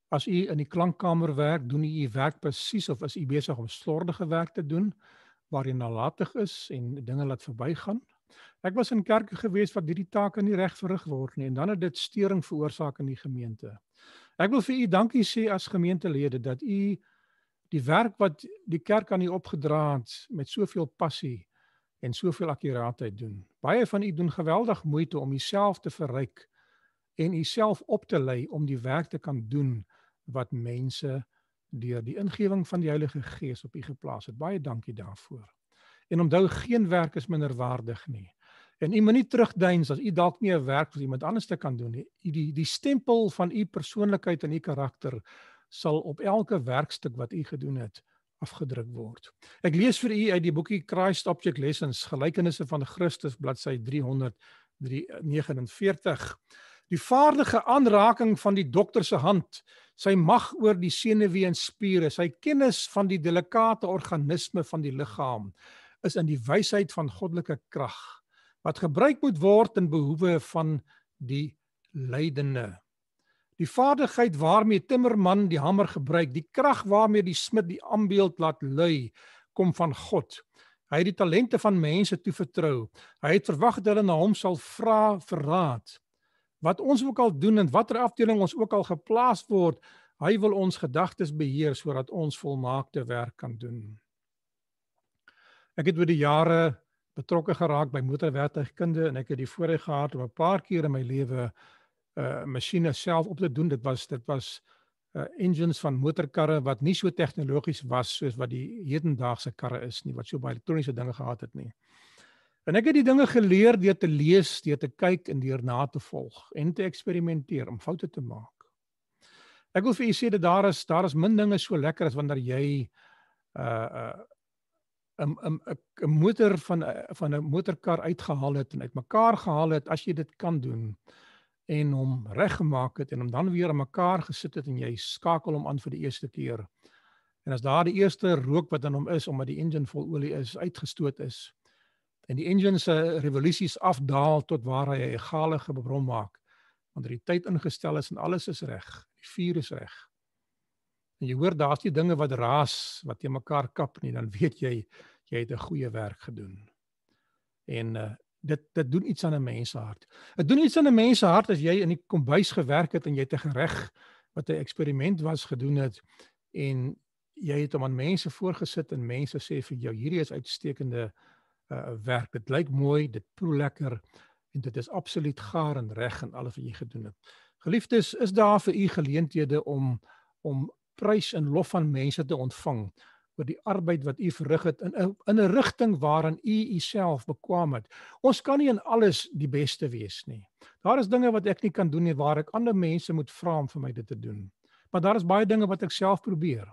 As u in die klankkamer werk, doen u u werk presies of is u besig om slordige werk te doen waar jy nalatig is en dinge laat verbygaan? Ek was in kerke gewees waar hierdie take nie reg verrig word nie en dan het dit storing veroorsaak in die gemeente. Ek wil vir u dankie sê as gemeentelede dat u die werk wat die kerk aan u opgedra het met soveel passie en soveel akkuraatheid doen. Baie van u doen geweldig moeite om uself te verryk en uself op te lei om die werk te kan doen wat mense deur die ingewing van die Heilige Gees op u geplaas het. Baie dankie daarvoor. En onthou geen werk is minder waardig nie. En u moenie terugduins as u dalk nie 'n werk vir iemand anders te kan doen nie. U die die stempel van u persoonlikheid en u karakter sal op elke werkstuk wat u gedoen het afgedruk word. Ek lees vir u uit die boekie Christ Object Lessons, gelykenisse van Christus bladsy 349. Die vaardige aanraking van die dokter se hand, sy mag oor die senuwee en spiere, sy kennis van die delikate organisme van die liggaam is in die wysheid van goddelike krag wat gebruik moet word in behoewe van die lydende. Die vaardigheid waarmee timmerman die hamer gebruik, die krag waarmee die smid die ambeeld laat lui, kom van God. Hy het die talente van mense toevertrou. Hy het verwag dat hulle na hom sal vra vir raad. Wat ons ook al doen en watter afdeling ons ook al geplaas word, hy wil ons gedagtes beheer sodat ons volmaakte werk kan doen. Ek het oor die jare betrokke geraak by motorwetgewing en ek het die voorreg gehad om 'n paar keer in my lewe uh masjiene self op te doen. Dit was dit was uh engines van motorkarre wat nie so tegnologies was soos wat die hedendaagse karre is nie, wat so baie elektroniese dinge gehad het nie. En ek het die dinge geleer deur te lees, deur te kyk en deur na te volg en te eksperimenteer om foute te maak. Ek wil vir julle sê dat daar is daar is min dinge so lekker as wanneer jy uh uh 'n 'n 'n motor van van 'n motorkar uitgehaal het en uitmekaar gehaal het as jy dit kan doen. Uh en hom reggemaak het en hom dan weer aan mekaar gesit het en jy skakel hom aan vir die eerste keer. En as daar die eerste rook wat in hom is omdat die engine vol olie is uitgestoot is en die engine se revolusies afdaal tot waar hy 'n egalige bron maak want die tyd ingestel is en alles is reg, die vuur is reg. En jy hoor daar's nie dinge wat raas wat te mekaar kap nie, dan weet jy jy het 'n goeie werk gedoen. En eh, dit dit doen iets aan 'n mens se hart. Dit doen iets aan 'n mens se hart as jy in die kombuis gewerk het en jy te gereg wat 'n eksperiment was gedoen het en jy het hom aan mense voorgesit en mense sê vir jou hierdie is uitstekende uh, werk. Dit lyk mooi, dit proe lekker en dit is absoluut gaar en reg en alles wat jy gedoen het. Geliefdes, is daar vir u geleenthede om om prys en lof van mense te ontvang? oor die arbeid wat u verrig het in in 'n rigting waaraan u jy uself bekwam het. Ons kan nie in alles die beste wees nie. Daar is dinge wat ek nie kan doen nie waar ek ander mense moet vra om vir my dit te doen. Maar daar is baie dinge wat ek self probeer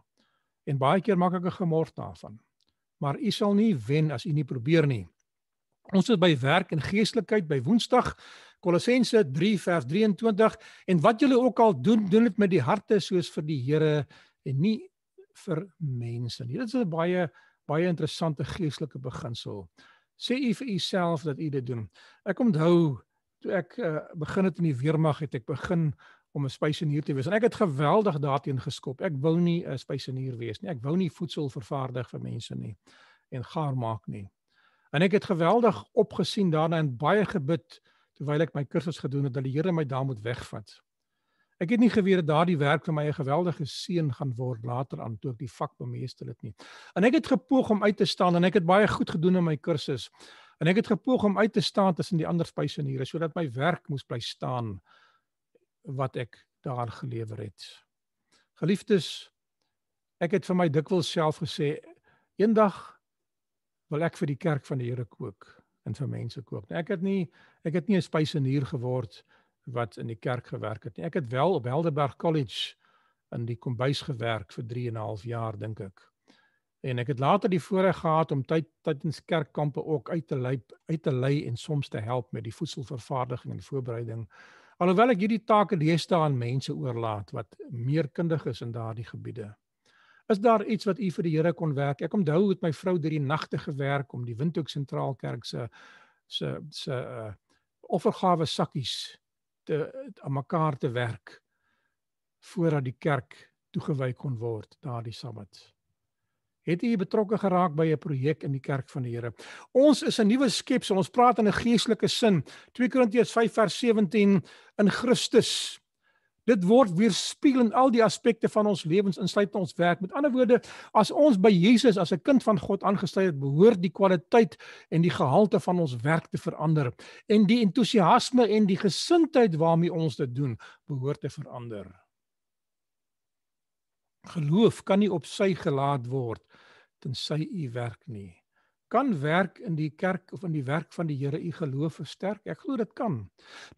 en baie keer maak ek 'n gemors daarvan. Maar u sal nie wen as u nie probeer nie. Ons is by werk en geestelikheid by Woensdag Kolossense 3 vers 23 en wat julle ook al doen, doen dit met die harte soos vir die Here en nie vir mense nie. Dit is 'n baie baie interessante geestelike beginsel. Sê u vir uself dat u dit doen. Ek onthou toe ek uh, begin het in die weermag het ek begin om 'n spesienier te wees en ek het geweldig daarteenoor geskop. Ek wil nie 'n spesienier wees nie. Ek wil nie voedsel vervaardig vir mense nie en gaar maak nie. En ek het geweldig opgesien daarna en baie gebid terwyl ek my kursus gedoen het dat die Here my daar moet wegvat. Ek het nie geweet dat daardie werk vir my 'n geweldige seën gaan word later aan toe ek die vak bemeester het nie. En ek het gepoog om uit te staan en ek het baie goed gedoen in my kursus. En ek het gepoog om uit te staan tussen die ander spesieniere sodat my werk moes bly staan wat ek daar gelewer het. Geliefdes, ek het vir my dikwels self gesê eendag wil ek vir die kerk van die Here kook en vir mense kook. Nou, ek het nie ek het nie 'n spesienier geword nie wat in die kerk gewerk het nie. Ek het wel op Helderberg College in die kombuis gewerk vir 3 en 'n half jaar dink ek. En ek het later die voorreg gehad om tyd tydens kerkkampe ook uit te lei uit te lei en soms te help met die voedselvervaardiging en voorbereiding. Alhoewel ek hierdie take deesdae aan mense oorlaat wat meer kundig is in daardie gebiede. Is daar iets wat u vir die Here kon werk? Ek onthou het my vrou deur die nagte gewerk om die Windhoek Sentraal Kerk se se se uh, offergawe sakkies te aan mekaar te werk voordat die kerk toegewy kon word daardie Sabbat. Het u betrokke geraak by 'n projek in die kerk van die Here? Ons is 'n nuwe skepsel. Ons praat in 'n geestelike sin. 2 Korintiërs 5:17 in Christus Dit word weerspieël in al die aspekte van ons lewens, insluit ons werk. Met ander woorde, as ons by Jesus as 'n kind van God aangesluit het, behoort die kwaliteit en die gehalte van ons werk te verander en die entoesiasme en die gesindheid waarmee ons dit doen, behoort te verander. Geloof kan nie op sy gelaat word tensy u werk nie. Kan werk in die kerk of in die werk van die Here u geloof versterk? Ek glo dit kan.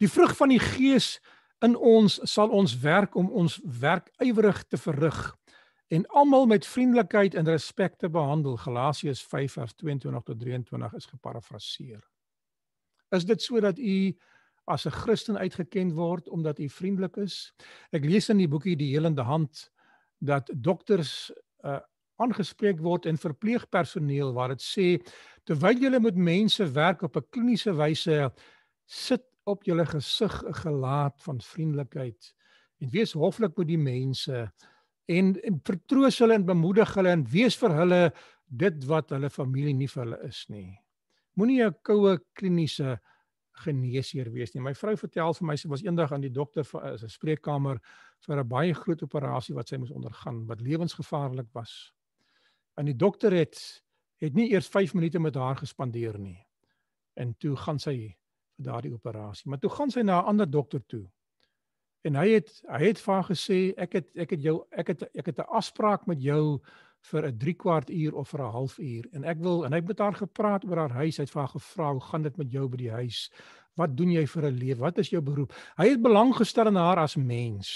Die vrug van die Gees in ons sal ons werk om ons werk ywerig te verrig en almal met vriendelikheid en respek te behandel. Galasiërs 5:22 tot 23 is geparafraseer. Is dit sodat u as 'n Christen uitgeken word omdat u vriendelik is? Ek lees in die boekie Die Helende Hand dat dokters uh, aangespreek word en verpleegpersoneel waar dit sê terwyl jy met mense werk op 'n kliniese wyse sit op julle gesig 'n gelaat van vriendelikheid en wees hoflik met die mense en, en vertroos hulle en bemoedig hulle en wees vir hulle dit wat hulle familie nie vir hulle is nie. Moenie 'n koue kliniese geneesheer wees nie. My vrou vertel vir my sy was eendag aan die dokter vir 'n spreekkamer vir 'n baie groot operasie wat sy moes ondergaan wat lewensgevaarlik was. En die dokter het het nie eers 5 minute met haar gespandeer nie. En toe gaan sy daardie operasie. Maar toe gaan sy na 'n ander dokter toe. En hy het hy het vir haar gesê ek het ek het jou ek het ek het 'n afspraak met jou vir 'n 3 kwart uur of vir 'n half uur en ek wil en hy het met haar gepraat oor haar huis, hy het vir haar gevra hoe gaan dit met jou by die huis? Wat doen jy vir 'n lewe? Wat is jou beroep? Hy het belang gestel aan haar as mens.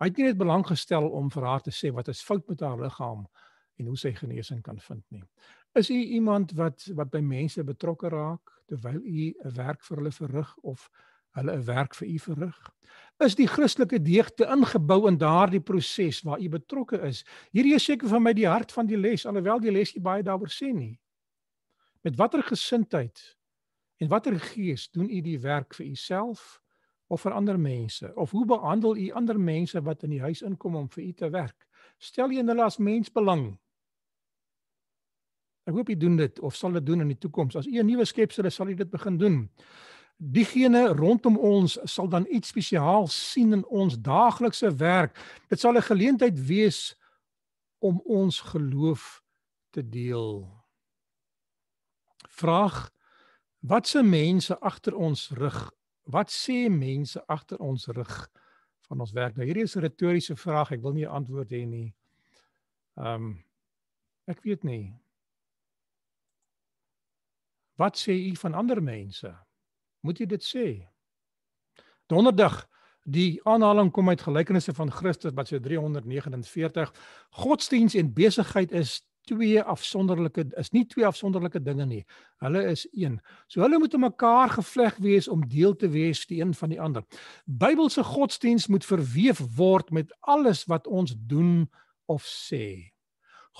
Hy het nie net belang gestel om vir haar te sê wat is fout met haar liggaam en hoe sy genesing kan vind nie. Is u iemand wat wat by mense betrokke raak? terwyl u 'n werk vir hulle verrig of hulle 'n werk vir u verrig? Is die Christelike deegte ingebou in daardie proses waar u betrokke is? Hierdie is seker vir my die hart van die les, alhoewel die les nie baie daaroor sê nie. Met watter gesindheid en watter gees doen u die werk vir uself of vir ander mense? Of hoe behandel u ander mense wat in die huis inkom om vir u te werk? Stel jy hulle as mens belang? Ek hoop jy doen dit of sal dit doen in die toekoms. As u 'n nuwe skepsel is, sal u dit begin doen. Diegene rondom ons sal dan iets spesiaal sien in ons daaglikse werk. Dit sal 'n geleentheid wees om ons geloof te deel. Vraag: Wat se mense agter ons rug? Wat sê mense agter ons rug van ons werk? Nou hierdie is 'n retoriese vraag. Ek wil nie 'n antwoord hê nie. Ehm um, ek weet nie. Wat sê u van ander mense? Moet u dit sê? Donderdag Die aanhaling kom uit Gelykenisse van Christus bladsy 349. Godsdienst en besigheid is twee afsonderlike is nie twee afsonderlike dinge nie. Hulle is een. So hulle moet mekaar gevleg wees om deel te wees die een van die ander. Bybelse godsdienst moet verweef word met alles wat ons doen of sê.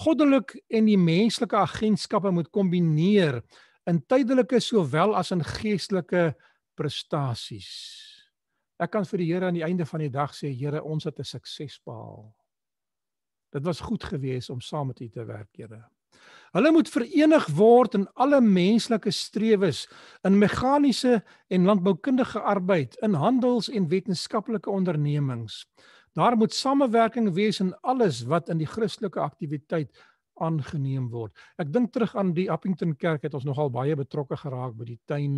Goddelik en die menslike agentskappe moet kombineer in tydelike sowel as in geestelike prestasies. Ek kan vir die Here aan die einde van die dag sê, Here, ons het 'n sukses behaal. Dit was goed geweest om saam met U te werk, Here. Hulle moet verenig word in alle menslike strewes, in meganiese en landboukundige arbeid, in handels- en wetenskaplike ondernemings. Daar moet samewerking wees in alles wat in die Christelike aktiwiteit aangeneem word. Ek dink terug aan die Appington Kerk het ons nogal baie betrokke geraak by die tuin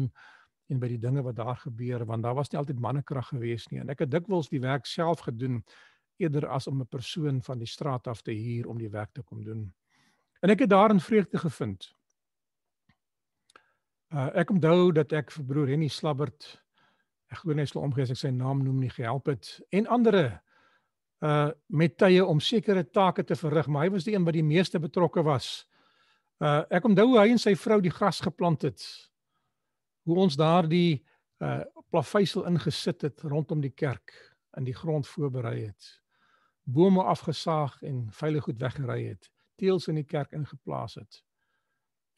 en by die dinge wat daar gebeur want daar was nie altyd mannekrag gewees nie en ek het dikwels die werk self gedoen eerder as om 'n persoon van die straat af te huur om die werk te kom doen. En ek het daarin vreugde gevind. Uh, ek onthou dat ek vir broer Henny Slabbert ek glo net sou omgees ek sy naam noem nie gehelp het en ander uh met tye om sekere take te verrig, maar hy was die een wat die meeste betrokke was. Uh ek onthou hoe hy en sy vrou die gras geplant het. Hoe ons daar die uh plaveisel ingesit het rondom die kerk en die grond voorberei het. Bome afgesaag en veilig goed weggery het. Teels in die kerk ingeplaas het.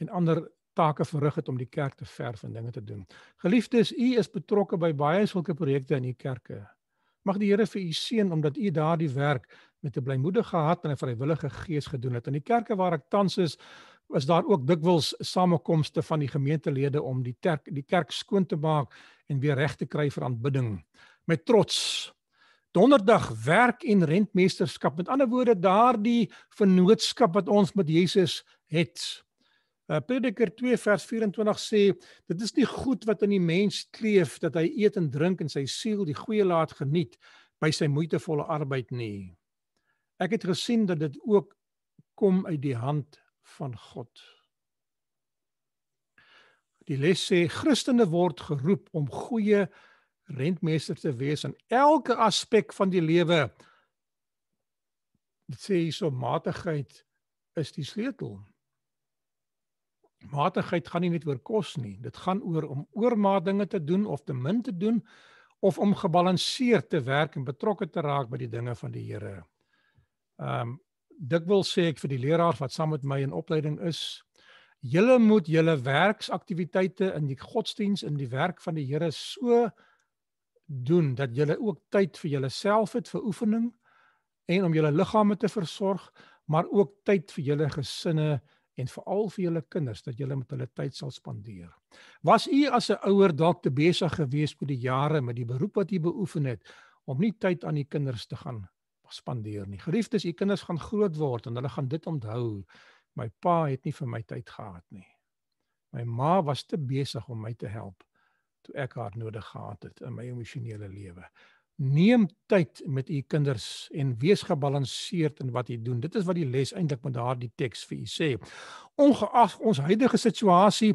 En ander take verrig het om die kerk te verf en dinge te doen. Geliefdes, u is betrokke by baie sulke projekte in u kerke. Mag die Here vir u seën omdat u daardie werk met 'n blymoedige hart en 'n vrywillige gees gedoen het. In die kerke waar ek tans is, was daar ook dikwels samekomste van die gemeentelede om die kerk die kerk skoon te maak en weer reg te kry vir aanbidding. Met trots Donderdag werk en rentmeesterskap. Met ander woorde, daardie vennootskap wat ons met Jesus het. Uh, Prediker 2 vers 24 sê dit is nie goed wat aan die mens kleef dat hy eet en drink en sy siel die goeie laat geniet by sy moeitevolle arbeid nie. Ek het gesien dat dit ook kom uit die hand van God. Die les sê Christene word geroep om goeie rentmeesters te wees aan elke aspek van die lewe. Dit sê hierso matigheid is die sleutel. Matigheid gaan nie net oor kos nie. Dit gaan oor om oormaat dinge te doen of te min te doen of om gebalanseerd te werk en betrokke te raak by die dinge van die Here. Um ehm, dikwels sê ek vir die leraars wat saam met my in opleiding is, julle moet julle werksaktiwiteite in die godsdiens in die werk van die Here so doen dat julle ook tyd vir julleself het vir oefening en om julle liggame te versorg, maar ook tyd vir julle gesinne en veral vir julle kinders dat julle met hulle tyd sal spandeer. Was u as 'n ouer dalk te besig geweest met die jare met die beroep wat u beoefen het om nie tyd aan u kinders te gaan spandeer nie. Geliefdes, u kinders gaan groot word en hulle gaan dit onthou. My pa het nie vir my tyd gehad nie. My ma was te besig om my te help toe ek haar nodig gehad het in my emosionele lewe neem tyd met u kinders en wees gebalanseerd in wat u doen. Dit is wat die les eintlik met daardie teks vir u sê. Ongeag ons huidige situasie,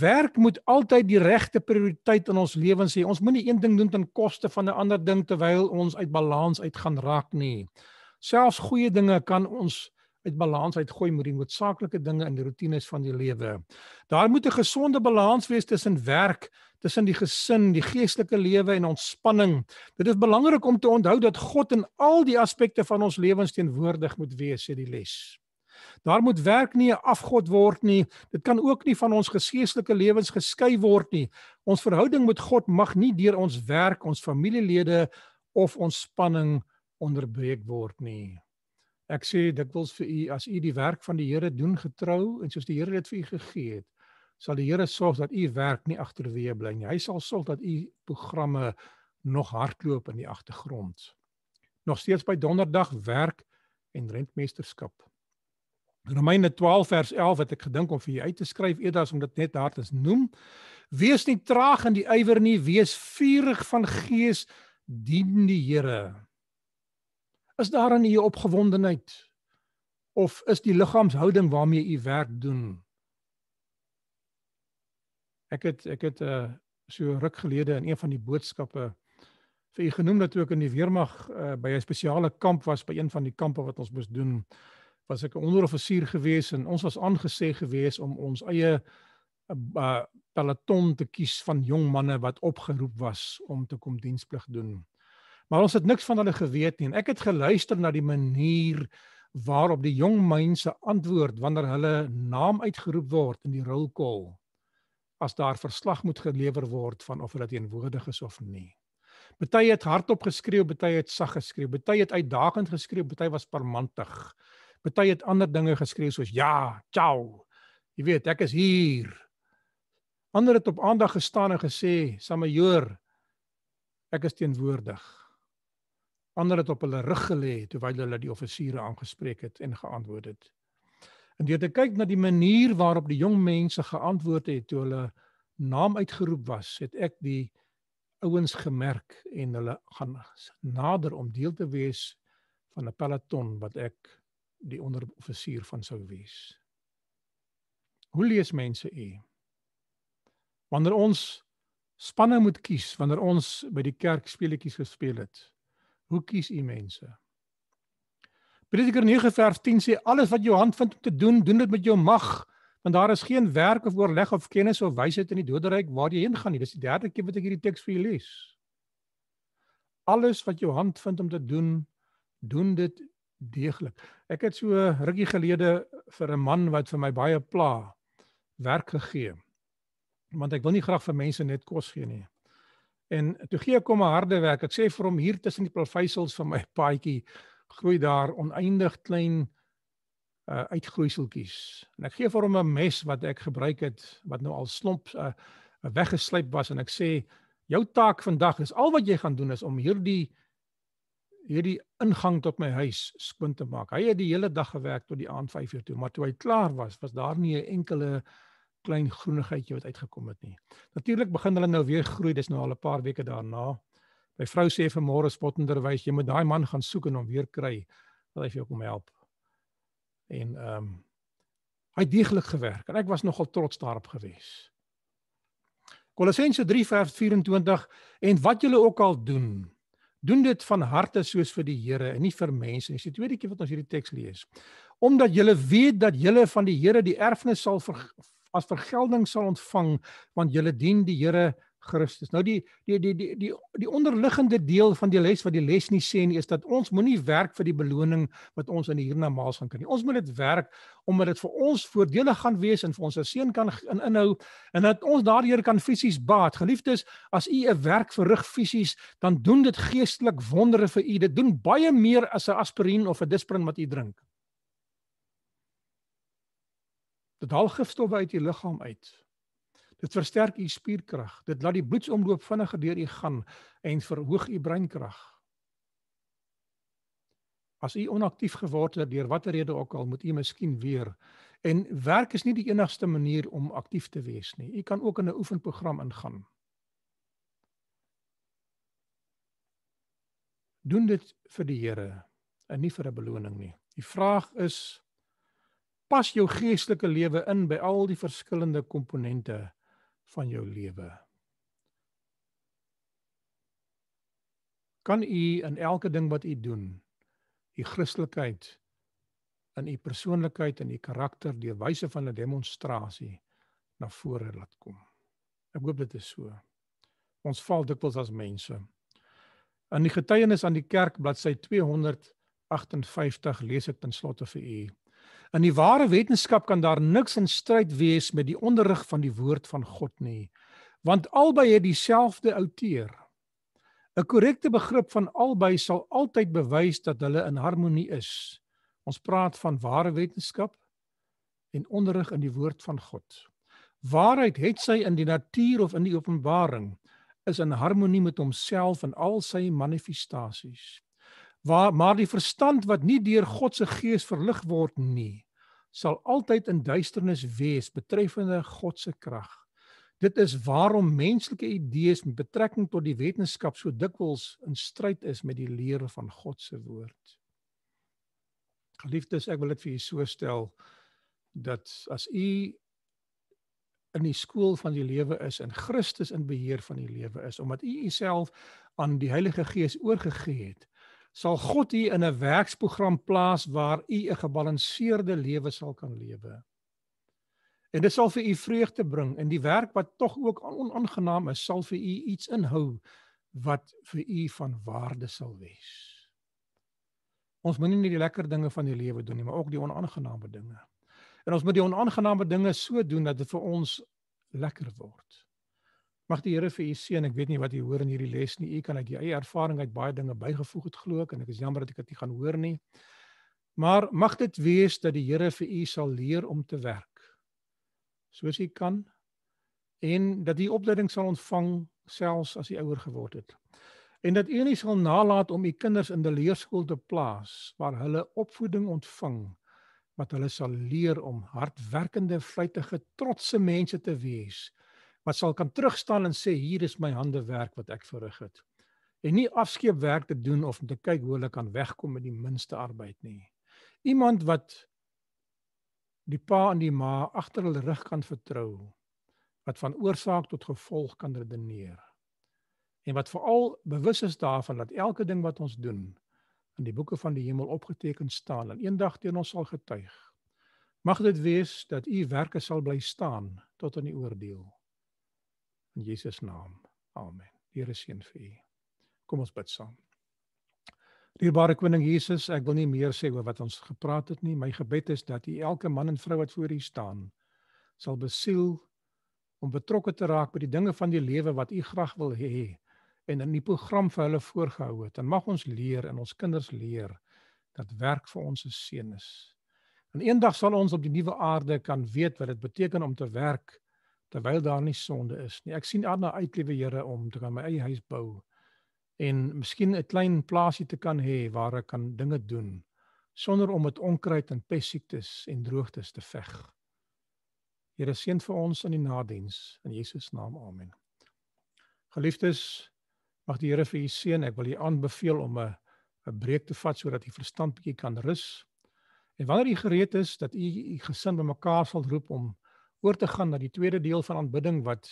werk moet altyd die regte prioriteit in ons lewens hê. Ons moenie een ding doen ten koste van 'n ander ding terwyl ons uit balans uit gaan raak nie. Selfs goeie dinge kan ons uh, uit balans uitgooi met die noodsaaklike dinge in die rotines van die lewe. Daar moet 'n gesonde balans wees tussen werk, tussen die gesin, die geestelike lewe en ontspanning. Dit is belangrik om te onthou dat God in al die aspekte van ons lewens teenwoordig moet wees, sê die les. Daar moet werk nie 'n afgod word nie. Dit kan ook nie van ons geestelike lewens geskei word nie. Ons verhouding met God mag nie deur ons werk, ons familielede of ons spanning onderbreek word nie. Ek sê dikwels vir u as u die werk van die Here doen getrou en soos die Here dit vir u gegee het, sal die Here sorg dat u werk nie agterweë bly nie. Hy sal sorg dat u programme nog hardloop in die agtergrond. Nog steeds by donderdag werk en rentmeesterskap. Romeine 12 vers 11 wat ek gedink om vir u uit te skryf eerder as om dit net daar te noem. Wees nie traag in die ywer nie, wees vurig van gees, dien die Here is daar in u opgewondenheid of is die liggaamshouding waarmee u werk doen ek het ek het 'n uh, eh, so ruk gelede in een van die boodskappe vir u genoem dat ek in die weermag uh, by 'n spesiale kamp was by een van die kampe wat ons moes doen was ek 'n onderoffisier gewees en ons was aangesê gewees om ons eie uh, peloton te kies van jong manne wat opgeroep was om te kom diensplig doen maar ons het niks van hulle geweet nie en ek het geluister na die manier waarop die jong mense antwoord wanneer hulle naam uitgeroep word in die roll call as daar verslag moet gelewer word van of hulle teenwoordig is of nie. Party het hardop geskreeu, party het sag geskreeu, party het uitdagend geskreeu, party was parmantig. Party het ander dinge geskreeu soos ja, ciao. Jy weet, ek is hier. Ander het op aandag gestaan en gesê, "Samajoor, ek is teenwoordig." ander het op hulle rug gelê terwyl hulle die offisiere aangespreek het en geantwoord het. En deur te kyk na die manier waarop die jong mense geantwoord het toe hulle naam uitgeroep was, het ek die ouens gemerk en hulle gaan nader om deel te wees van 'n peloton wat ek die onderoffisier van sou wees. Hoe lees mense u? Wanneer ons spanne moet kies, wanneer ons by die kerk speletjies gespeel het, Hoe kies u mense? Prediker 9 vers 10 sê alles wat jou hand vind om te doen, doen dit met jou mag, want daar is geen werk of oorleg of kennis of wysheid in die doderyk waar jy heen gaan nie. Dis die derde keer wat ek hierdie teks vir julle lees. Alles wat jou hand vind om te doen, doen dit deeglik. Ek het so rukkie gelede vir 'n man wat vir my baie pla werk gegee. Want ek wil nie graag vir mense net kos gee nie. En toe gee ek hom 'n harde werk. Ek sê vir hom hier tussen die plaveisels van my paadjie groei daar oneindig klein uh uitgroeiseltjies. En ek gee vir hom 'n mes wat ek gebruik het wat nou al slomp uh weggeslyp was en ek sê jou taak vandag is al wat jy gaan doen is om hierdie hierdie ingang tot my huis skoon te maak. Hy het die hele dag gewerk tot die aand 5:00 toe, maar toe hy klaar was, was daar nie 'n enkele uh klein groenigheidjie wat uitgekom het nie. Natuurlik begin hulle nou weer groei, dis nou al 'n paar weke daarna. My vrou sê vir môre spotterwys, jy moet daai man gaan soek en hom weer kry. Wil hy vir jou kom help? En ehm um, hy het deeglik gewerk en ek was nogal trots daarop gewees. Kolossense 3 vers 24 en wat julle ook al doen, doen dit van harte soos vir die Here en nie vir mense nie. Dis die tweede keer wat ons hierdie teks lees. Omdat julle weet dat julle van die Here die erfenis sal vergaan as vergelding sal ontvang want julle dien die Here Christus. Nou die die die die die die onderliggende deel van die les wat die les nie sê nie is dat ons moenie werk vir die beloning wat ons in hierna maals gaan kry nie. Ons moet dit werk omdat dit vir ons voordele gaan wees en vir ons 'n seën kan in inhou en dat ons daardeur kan fisies baat. Geliefdes, as u 'n werk verrig fisies, dan doen dit geestelik wondere vir u. Dit doen baie meer as 'n aspirien of 'n disprin wat u drink. Dit haal gifstowwe uit die liggaam uit. Dit versterk u spierkrag. Dit laat die bloedsomloop vinniger deur u gaan en verhoog u breinkrag. As u onaktief geword het deur watter rede ook al, moet u miskien weer en werk is nie die enigste manier om aktief te wees nie. U kan ook in 'n oefenprogram ingaan. Doen dit vir die Here en nie vir 'n beloning nie. Die vraag is pas jou geestelike lewe in by al die verskillende komponente van jou lewe? Kan u in elke ding wat u doen, u Christelikheid in u persoonlikheid en u karakter deur wyse van 'n demonstrasie na vore laat kom? Ek hoop dit is so. Ons val dikwels as mense. In die getuienis aan die kerk bladsy 258 lees ek ten slotte vir u In die ware wetenskap kan daar niks in stryd wees met die onderrig van die woord van God nie, want albei het dieselfde outeer. 'n Korrekte begrip van albei sal altyd bewys dat hulle in harmonie is. Ons praat van ware wetenskap en onderrig in die woord van God. Waarheid het sy in die natuur of in die openbaring is in harmonie met homself en al sy manifestasies waar maar die verstand wat nie deur God se gees verlig word nie sal altyd in duisternis wees betreffende God se krag. Dit is waarom menslike idees met betrekking tot die wetenskap so dikwels in stryd is met die leer van God se woord. Geliefdes, ek wil dit vir u so stel dat as u in die skool van die lewe is en Christus in beheer van die lewe is omdat u jy uself aan die Heilige Gees oorgegee het, sal God u in 'n werksprogram plaas waar u 'n gebalanseerde lewe sal kan lewe. En dit sal vir u vreugde bring en die werk wat tog ook onaangenaam is, sal vir u iets inhou wat vir u van waarde sal wees. Ons moet nie net die lekker dinge van die lewe doen nie, maar ook die onaangename dinge. En ons moet die onaangename dinge so doen dat dit vir ons lekker word. Mag die Here vir u seën. Ek weet nie wat u hoor in hierdie les nie. U kan uit u eie ervaring uit baie dinge bygevoeg het glo ek en ek is jammer dat ek dit nie gaan hoor nie. Maar mag dit wees dat die Here vir u sal leer om te werk. Soos u kan en dat u opleiding sal ontvang selfs as u ouer geword het. En dat u nie sal nalat om u kinders in die leerskool te plaas waar hulle opvoeding ontvang wat hulle sal leer om hardwerkende, vlytige, trotse mense te wees wat sal kan terugstaan en sê hier is my hande werk wat ek verrig het. En nie afskeep werk te doen of om te kyk hoe hulle kan wegkom met die minste arbeid nie. Iemand wat die pa en die ma agter hulle rug kan vertrou wat van oorsaak tot gevolg kan redeneer en wat veral bewus is daarvan dat elke ding wat ons doen in die boeke van die hemel opgeteken staan en eendag teen ons sal getuig mag dit wees dat u werke sal bly staan tot aan die oordeel In Jesus naam. Amen. Here seën vir u. Kom ons bid saam. Dierbare koning Jesus, ek wil nie meer sê oor wat ons gepraat het nie. My gebed is dat u elke man en vrou wat voor u staan sal besiel om betrokke te raak by die dinge van die lewe wat u graag wil hê en in die program vir hulle voorgehou het. En mag ons leer en ons kinders leer dat werk vir ons 'n seën is. En eendag sal ons op die nuwe aarde kan weet wat dit beteken om te werk terwyl daar nie sonde is nie. Ek sien daarna uit, liewe Here, om te kan my eie huis bou en miskien 'n klein plaasie te kan hê waar ek kan dinge doen sonder om met onkruid en pestsiektes en droogtes te veg. Here seën vir ons in die nadiens in Jesus naam. Amen. Geliefdes, mag die Here vir u seën. Ek wil u aanbeveel om 'n 'n breek te vat sodat u verstand bietjie kan rus. En wanneer u gereed is dat u u gesin bymekaar sal roep om oor te gaan na die tweede deel van aanbidding wat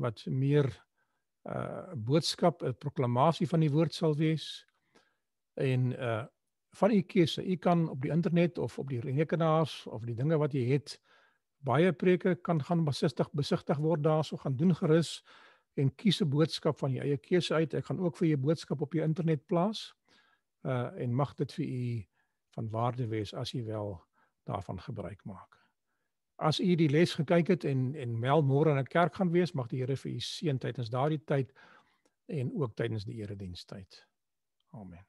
wat meer 'n uh, boodskap, 'n proklamasie van die woord sal wees. En uh van u keuse, u kan op die internet of op die rekenaars of die dinge wat jy het baie preke kan gaan besigtig besigtig word daarso gaan doen gerus en kies 'n boodskap van jou eie keuse uit. Ek gaan ook vir jou boodskap op die internet plaas. Uh en mag dit vir u van waarde wees as jy wel daarvan gebruik maak as u die les gekyk het en en mel môre in 'n kerk gaan wees, mag die Here vir u seën tydens daardie tyd en ook tydens die erediens tyd. Amen.